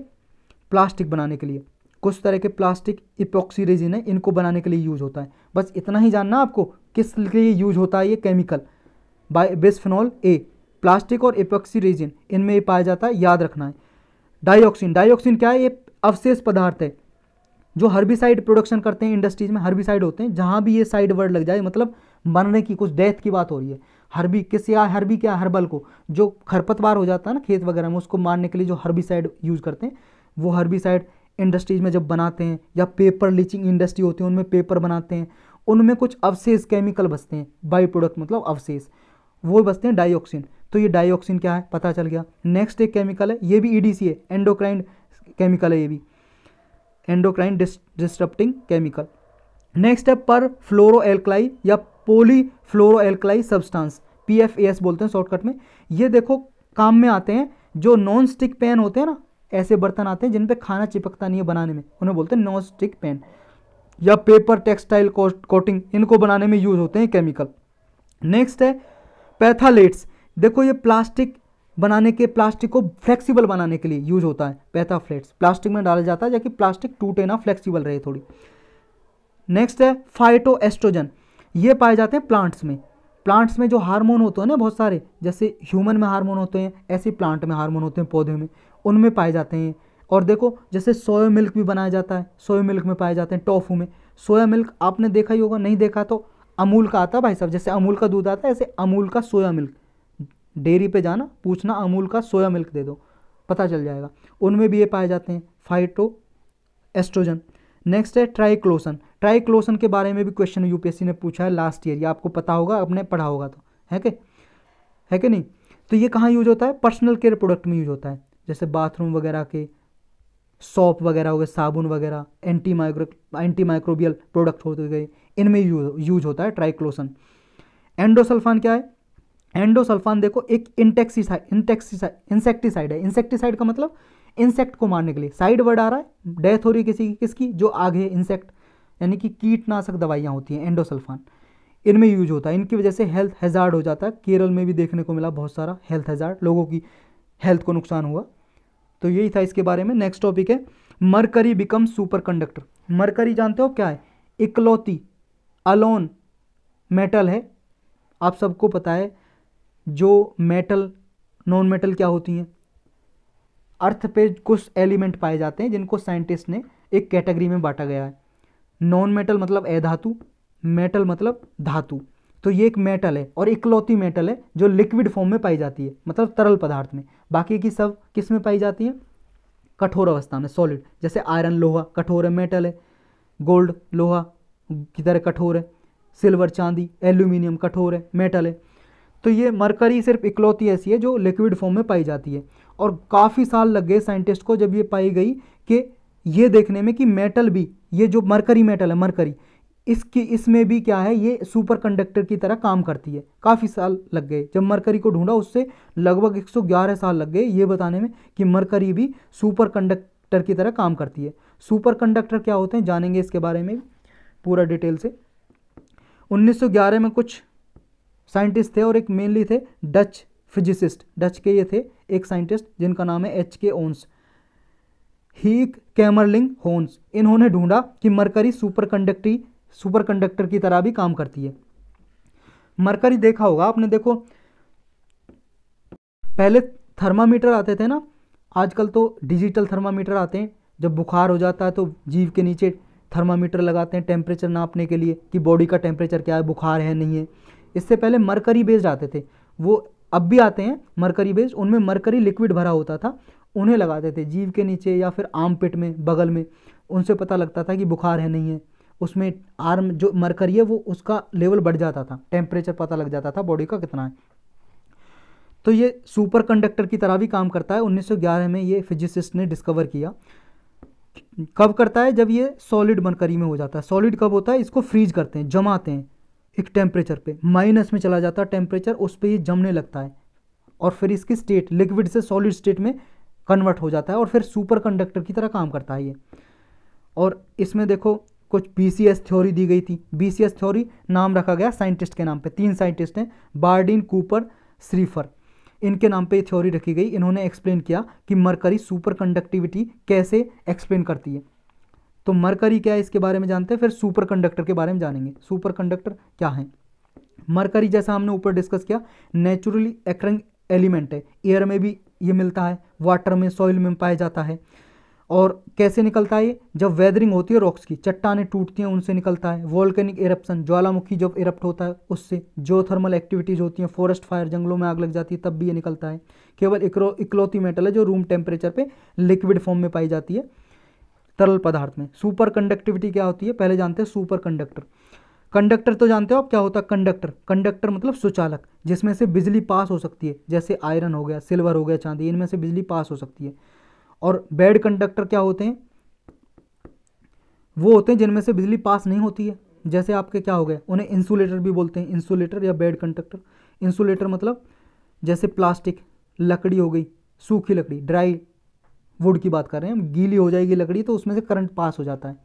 प्लास्टिक बनाने के लिए कुछ तरह के प्लास्टिक इपोक्सी रेजिन है इनको बनाने के लिए यूज होता है बस इतना ही जानना आपको किस लिए यूज होता है ये chemical by bisphenol A plastic और एपोक्सी रेजिन इनमें पाया जाता है याद रखना है डाइऑक्सिन डाइऑक्सिन क्या है ये अवशेष पदार्थ है जो हर्बिसाइड प्रोडक्शन करते हैं इंडस्ट्रीज में हर्बिसाइड होते हैं जहाँ भी ये साइड वर्ड लग जाए मतलब मरने की कुछ डेथ की बात हो रही है हर्बी किस या हर्बी क्या हर्बल को जो खरपतवार हो जाता है ना खेत वगैरह में उसको मारने के लिए जो हर्बिसाइड यूज़ करते हैं वो हर्बिसाइड इंडस्ट्रीज में जब बनाते हैं या पेपर लीचिंग इंडस्ट्री होती है उनमें पेपर बनाते हैं उनमें कुछ अवशेष केमिकल बसते हैं बाई प्रोडक्ट मतलब अवशेष वो बसते हैं डाइऑक्सिन तो ये डाइऑक्सिन क्या है पता चल गया नेक्स्ट एक केमिकल है ये भी ईडीसी e है एंडोक्राइन केमिकल है ये भी एंडोक्राइन डिस्टरप्टिंग केमिकल नेक्स्ट है पर फ्लोरो एल्कलाई या poly fluoro alkyl substance P F A S बोलते हैं शॉर्टकट में ये देखो काम में आते हैं जो नॉन स्टिक पैन होते हैं ना ऐसे बर्तन आते हैं जिन पे खाना चिपकता नहीं है बनाने में उन्हें बोलते हैं नॉन स्टिक पैन या पेपर टेक्सटाइल कोटिंग इनको बनाने में यूज होते हैं केमिकल नेक्स्ट है पैथालेट्स देखो ये प्लास्टिक बनाने के प्लास्टिक को फ्लेक्सिबल बनाने के लिए यूज होता है पैथाफ्लेट्स प्लास्टिक में डाला जाता है जबकि प्लास्टिक टूटे ना फ्लेक्सिबल रहे थोड़ी नेक्स्ट है फाइटो एस्ट्रोजन ये पाए जाते हैं प्लांट्स में प्लांट्स में जो हार्मोन होते हैं ना बहुत सारे जैसे ह्यूमन में हार्मोन होते हैं ऐसे प्लांट में हार्मोन होते हैं पौधे में उनमें पाए जाते हैं और देखो जैसे सोया मिल्क भी बनाया जाता है सोया मिल्क में पाए जाते हैं टोफू में सोया मिल्क आपने देखा ही होगा नहीं देखा तो अमूल का आता है भाई साहब जैसे अमूल का दूध आता है ऐसे अमूल का सोया मिल्क डेयरी पे जाना पूछना अमूल का सोया मिल्क दे दो पता चल जाएगा उनमें भी ये पाए जाते हैं फाइटो एस्ट्रोजन नेक्स्ट है ट्राइक्लोसन ट्राइक्लोसन के बारे में भी क्वेश्चन यूपीएससी ने पूछा है लास्ट ईयर ये आपको पता होगा आपने पढ़ा होगा तो है के है कि नहीं तो ये कहाँ यूज होता है पर्सनल केयर प्रोडक्ट में यूज होता है जैसे बाथरूम वगैरह के सॉप वगैरह हो गए साबुन वगैरह anti micro anti microbial product होते गए इनमें यूज यूज होता है ट्राइक्लोसन एंडोसल्फान क्या है एंडोसल्फान देखो एक इंटेक्सीसाइड इंटेक्सीसाइड इंसेक्टिसाइड है इंसेक्टिसाइड का मतलब इंसेक्ट को मारने के लिए साइड वर्ड आ रहा है डेथ हो रही है किसी की किसकी जो आग है इंसेक्ट यानी कि कीटनाशक दवाइयाँ होती हैं एंडोसल्फान इनमें यूज होता है इनकी वजह से हेल्थ हैज़ार्ड हो जाता है केरल में भी देखने को मिला बहुत सारा हेल्थ हैज़ार्ड लोगों की हेल्थ को नुकसान हुआ तो यही था इसके बारे में नेक्स्ट टॉपिक है mercury become super conductor mercury जानते हो क्या है इकलौती अलोन मेटल है आप सबको पता है जो मेटल नॉन मेटल क्या होती हैं अर्थ पे कुछ एलिमेंट पाए जाते हैं जिनको साइंटिस्ट ने एक कैटेगरी में बांटा गया है नॉन मेटल मतलब अधातु मेटल मतलब धातु तो ये एक मेटल है और इकलौती मेटल है जो लिक्विड फॉर्म में पाई जाती है मतलब तरल पदार्थ में बाकी की सब किस में पाई जाती है कठोर अवस्था में सॉलिड जैसे आयरन लोहा कठोर है मेटल है गोल्ड लोहा की तरह कठोर है सिल्वर चांदी एल्यूमिनियम कठोर है मेटल है तो ये मरकरी सिर्फ इकलौती ऐसी है जो लिक्विड फॉर्म में पाई जाती है और काफ़ी साल लग गए साइंटिस्ट को जब ये पाई गई कि ये देखने में कि मेटल भी ये जो मरकरी मेटल है मरकरी इसकी इसमें भी क्या है ये सुपर कंडक्टर की तरह काम करती है काफ़ी साल लग गए जब मरकरी को ढूंढा उससे लगभग 111 साल लग गए ये बताने में कि मरकरी भी सुपर कंडक्टर की तरह काम करती है सुपर कंडक्टर क्या होते हैं जानेंगे इसके बारे में पूरा डिटेल से 1911 में कुछ साइंटिस्ट थे और एक मेनली थे डच फिजिसिस्ट डच के ये थे एक साइंटिस्ट जिनका नाम है एच के ओन्स हीक कैमरलिंग होन्स इन्होंने ढूंढा कि mercury super conductive super conductor की तरह भी काम करती है मरकरी देखा होगा आपने देखो पहले थर्मामीटर आते थे ना आजकल तो डिजिटल थर्मामीटर आते हैं जब बुखार हो जाता है तो जीव के नीचे थर्मामीटर लगाते हैं टेम्परेचर नापने के लिए कि बॉडी का टेम्परेचर क्या है बुखार है नहीं है इससे पहले मरकरी बेस्ड आते थे वो अब भी आते हैं मरकरी बेस्ड उनमें मरकरी लिक्विड भरा होता था उन्हें लगाते थे जीव के नीचे या फिर आम पेट में बगल में उनसे पता लगता था कि बुखार है नहीं है उसमें आर्म जो मरकरी है वो उसका लेवल बढ़ जाता था टेम्परेचर पता लग जाता था बॉडी का कितना है तो ये सुपर कंडक्टर की तरह भी काम करता है 1911 में ये फिजिसिस्ट ने डिस्कवर किया कब करता है जब ये सॉलिड मरकरी में हो जाता है सॉलिड कब होता है इसको फ्रीज करते हैं जमाते हैं एक टेम्परेचर पे माइनस में चला जाता है टेम्परेचर उस पर ये जमने लगता है और फिर इसकी स्टेट लिक्विड से सॉलिड स्टेट में कन्वर्ट हो जाता है और फिर सुपर कंडक्टर की तरह काम करता है ये और इसमें देखो कुछ बी सी एस थ्योरी दी गई थी बी सी एस थ्योरी नाम रखा गया साइंटिस्ट के नाम पे तीन साइंटिस्ट हैं बार्डिन कूपर श्रीफर इनके नाम पे थ्योरी रखी गई इन्होंने एक्सप्लेन किया कि मरकरी सुपर कंडक्टिविटी कैसे एक्सप्लेन करती है तो मरकरी क्या है इसके बारे में जानते हैं फिर सुपर कंडक्टर के बारे में जानेंगे सुपर कंडक्टर क्या है मरकरी जैसा हमने ऊपर डिस्कस किया नेचुरली एक्रिंग एलिमेंट है एयर में भी ये मिलता है वाटर में सॉइल में पाया जाता है और कैसे निकलता है ये जब वेदरिंग होती है रॉक्स की चट्टाने टूटती हैं उनसे निकलता है वॉल्केनिक इरप्शन ज्वालामुखी जब एरप्ट होता है उससे जो थर्मल एक्टिविटीज़ होती हैं फॉरेस्ट फायर जंगलों में आग लग जाती है तब भी ये निकलता है केवल इकलौती मेटल है जो रूम टेम्परेचर पे लिक्विड फॉर्म में पाई जाती है तरल पदार्थ में सुपर कंडक्टिविटी क्या होती है पहले जानते हैं सुपर कंडक्टर कंडक्टर तो जानते हो आप क्या होता है कंडक्टर कंडक्टर मतलब सुचालक जिसमें से बिजली पास हो सकती है जैसे आयरन हो गया सिल्वर हो गया चांदी इनमें से बिजली पास हो सकती है और बेड कंडक्टर क्या होते हैं वो होते हैं जिनमें से बिजली पास नहीं होती है जैसे आपके क्या हो गए उन्हें इंसुलेटर भी बोलते हैं इंसुलेटर या बेड कंडक्टर इंसुलेटर मतलब जैसे प्लास्टिक लकड़ी हो गई सूखी लकड़ी ड्राई वुड की बात कर रहे हैं गीली हो जाएगी लकड़ी तो उसमें से करंट पास हो जाता है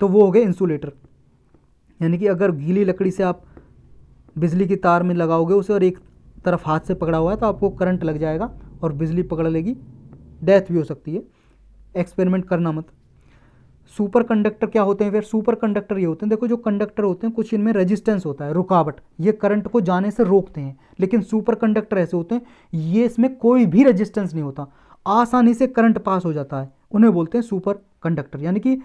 तो वो हो गए इंसुलेटर यानी कि अगर गीली लकड़ी से आप बिजली की तार में लगाओगे उसे और एक तरफ हाथ से पकड़ा हुआ है तो आपको करंट लग जाएगा और बिजली पकड़ लेगी डेथ भी हो सकती है एक्सपेरिमेंट करना मत सुपर कंडक्टर क्या होते हैं फिर सुपर कंडक्टर ये होते हैं देखो जो कंडक्टर होते हैं कुछ इनमें रेजिस्टेंस होता है रुकावट ये करंट को जाने से रोकते हैं लेकिन सुपर कंडक्टर ऐसे होते हैं ये इसमें कोई भी रेजिस्टेंस नहीं होता आसानी से करंट पास हो जाता है उन्हें बोलते हैं सुपर कंडक्टर यानी कि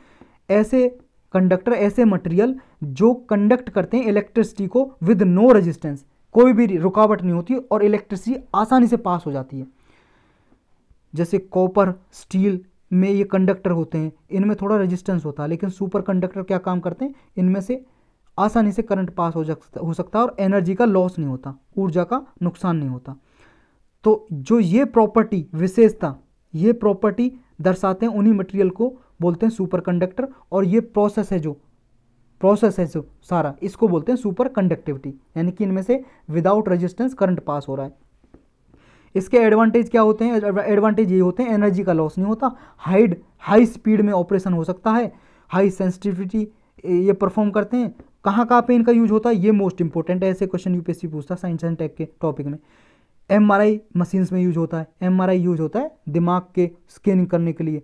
ऐसे कंडक्टर ऐसे मटेरियल जो कंडक्ट करते हैं इलेक्ट्रिसिटी को विद नो रेजिस्टेंस कोई भी रुकावट नहीं होती और इलेक्ट्रिसिटी आसानी से पास हो जाती है जैसे कॉपर स्टील में ये कंडक्टर होते हैं इनमें थोड़ा रेजिस्टेंस होता है लेकिन सुपर कंडक्टर क्या काम करते हैं इनमें से आसानी से करंट पास हो सकता हो सकता है और एनर्जी का लॉस नहीं होता ऊर्जा का नुकसान नहीं होता तो जो ये प्रॉपर्टी विशेषता ये प्रॉपर्टी दर्शाते हैं उन्हीं मटेरियल को बोलते हैं सुपर कंडक्टर और ये प्रोसेस है जो प्रोसेस है जो सारा इसको बोलते हैं सुपर कंडक्टिविटी यानी कि इनमें से विदाउट रेजिस्टेंस करंट पास हो रहा है इसके एडवांटेज क्या होते हैं एडवांटेज ये होते हैं एनर्जी का लॉस नहीं होता हाइड हाई स्पीड में ऑपरेशन हो सकता है हाई सेंसिटिविटी ये परफॉर्म करते हैं कहाँ कहाँ पे इनका यूज होता है ये मोस्ट इंपॉर्टेंट है ऐसे क्वेश्चन यूपीएससी पूछता है साइंस एंड टेक के टॉपिक में एम आर आई मशीन्स में यूज होता है एम आर आई यूज होता है दिमाग के स्कैनिंग करने के लिए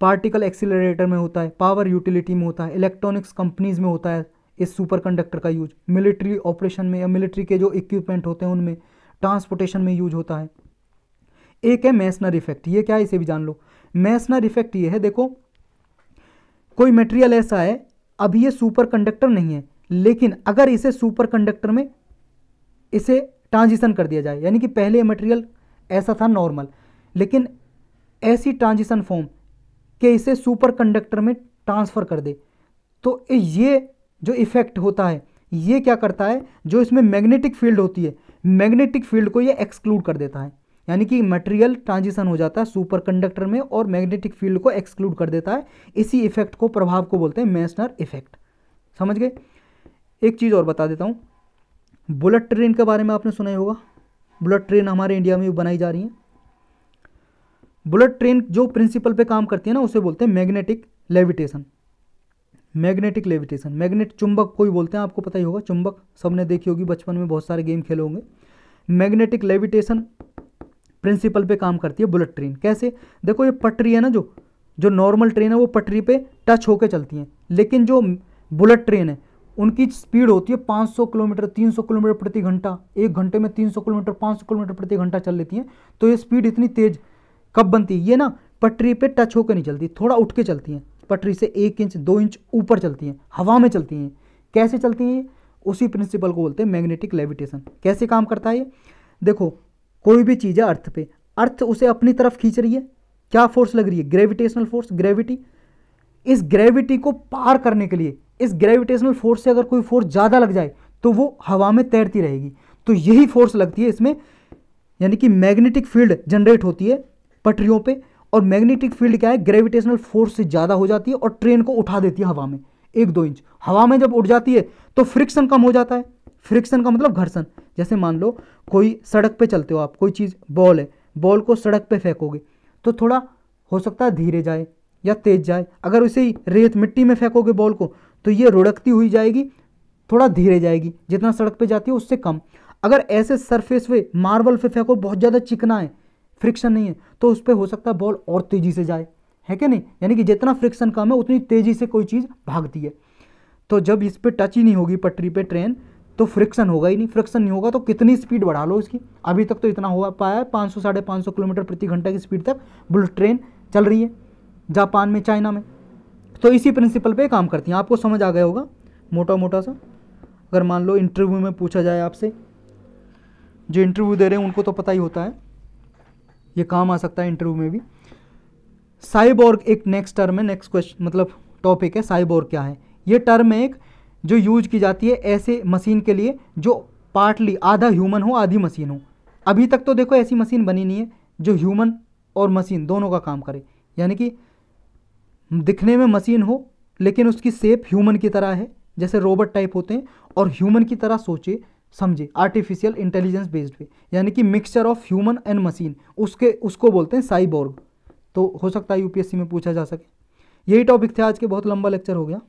पार्टिकल एक्सीलरेटर में होता है पावर यूटिलिटी में होता है इलेक्ट्रॉनिक्स कंपनीज में होता है इस सुपर कंडक्टर का यूज मिलिट्री ऑपरेशन में या मिलिट्री के जो इक्विपमेंट होते हैं उनमें ट्रांसपोर्टेशन में यूज होता है एक है मैसनर इफेक्ट ये क्या है इसे भी जान लो मैसनर इफेक्ट ये है देखो कोई मटेरियल ऐसा है अभी ये सुपर कंडक्टर नहीं है लेकिन अगर इसे सुपर कंडक्टर में इसे ट्रांजिशन कर दिया जाए यानी कि पहले ये मटेरियल ऐसा था नॉर्मल लेकिन ऐसी ट्रांजिशन फॉर्म के इसे सुपर कंडक्टर में ट्रांसफ़र कर दे तो ये जो इफ़ेक्ट होता है ये क्या करता है जो इसमें मैग्नेटिक फील्ड होती है मैग्नेटिक फील्ड को ये एक्सक्लूड कर देता है यानी कि मटेरियल ट्रांजिशन हो जाता है सुपर कंडक्टर में और मैग्नेटिक फील्ड को एक्सक्लूड कर देता है इसी इफेक्ट को प्रभाव को बोलते हैं मैसनर इफेक्ट समझ गए एक चीज़ और बता देता हूँ बुलेट ट्रेन के बारे में आपने सुना ही होगा बुलेट ट्रेन हमारे इंडिया में भी बनाई जा रही है बुलेट ट्रेन जो प्रिंसिपल पे काम करती है ना उसे बोलते हैं magnetic levitation magnetic levitation magnet चुंबक कोई बोलते हैं आपको पता ही होगा चुंबक सबने देखी होगी बचपन में बहुत सारे गेम खेले होंगे मैग्नेटिक लेविटेशन प्रिंसिपल पे काम करती है बुलेट ट्रेन कैसे देखो ये पटरी है ना जो जो नॉर्मल ट्रेन है वो पटरी पे टच होकर चलती हैं लेकिन जो बुलेट ट्रेन है उनकी स्पीड होती है 500 किलोमीटर 300 किलोमीटर प्रति घंटा एक घंटे में 300 किलोमीटर 500 किलोमीटर प्रति घंटा चल लेती हैं तो ये स्पीड इतनी तेज कब बनती है ये ना पटरी पे टच होकर नहीं चलती थोड़ा उठ के चलती हैं पटरी से एक इंच दो इंच ऊपर चलती हैं हवा में चलती हैं कैसे चलती हैं उसी प्रिंसिपल को बोलते हैं मैग्नेटिक लेविटेशन कैसे काम करता है ये देखो कोई भी चीज़ है अर्थ पे अर्थ उसे अपनी तरफ खींच रही है क्या फोर्स लग रही है ग्रेविटेशनल फोर्स ग्रेविटी इस ग्रेविटी को पार करने के लिए इस ग्रेविटेशनल फोर्स से अगर कोई फोर्स ज़्यादा लग जाए तो वो हवा में तैरती रहेगी तो यही फोर्स लगती है इसमें यानी कि मैग्नेटिक फील्ड जनरेट होती है पटरियों पे और मैग्नेटिक फील्ड क्या है ग्रेविटेशनल फोर्स से ज़्यादा हो जाती है और ट्रेन को उठा देती है हवा में एक दो इंच हवा में जब उठ जाती है तो फ्रिक्शन कम हो जाता है फ्रिक्शन का मतलब घर्षण जैसे मान लो कोई सड़क पर चलते हो आप कोई चीज़ बॉल है बॉल को सड़क पर फेंकोगे तो थोड़ा हो सकता है धीरे जाए या तेज जाए अगर उसे रेत मिट्टी में फेंकोगे बॉल को तो ये रुढ़कती हुई जाएगी थोड़ा धीरे जाएगी जितना सड़क पे जाती है उससे कम अगर ऐसे सरफेस पे मार्बल पे फेंको बहुत ज़्यादा चिकना है फ्रिक्शन नहीं है तो उस पर हो सकता है बॉल और तेज़ी से जाए है कि नहीं यानी कि जितना फ्रिक्शन कम है उतनी तेज़ी से कोई चीज़ भागती है तो जब इस पर टच ही नहीं होगी पटरी पे ट्रेन तो फ्रिक्शन होगा ही नहीं फ्रिक्शन नहीं होगा तो कितनी स्पीड बढ़ा लो इसकी अभी तक तो इतना हो पाया है पाँच सौ साढ़े पाँच सौ किलोमीटर प्रति घंटा की स्पीड तक बुलेट ट्रेन चल रही है जापान में चाइना में तो इसी प्रिंसिपल पे काम करती हैं आपको समझ आ गया होगा मोटा मोटा सा अगर मान लो इंटरव्यू में पूछा जाए आपसे जो इंटरव्यू दे रहे हैं उनको तो पता ही होता है ये काम आ सकता है इंटरव्यू में भी साइबॉर्ग एक नेक्स्ट टर्म है नेक्स्ट क्वेश्चन मतलब टॉपिक है साइबॉर्ग क्या है ये टर्म है एक जो यूज की जाती है ऐसे मशीन के लिए जो पार्टली आधा ह्यूमन हो आधी मशीन हो अभी तक तो देखो ऐसी मशीन बनी नहीं है जो ह्यूमन और मशीन दोनों का काम करे यानी कि दिखने में मशीन हो लेकिन उसकी सेप ह्यूमन की तरह है जैसे रोबोट टाइप होते हैं और ह्यूमन की तरह सोचे समझे आर्टिफिशियल इंटेलिजेंस बेस्ड पे यानी कि mixture of human and machine उसके उसको बोलते हैं साइबोर्ग तो हो सकता है यूपीएससी में पूछा जा सके यही टॉपिक थे आज के बहुत लंबा लेक्चर हो गया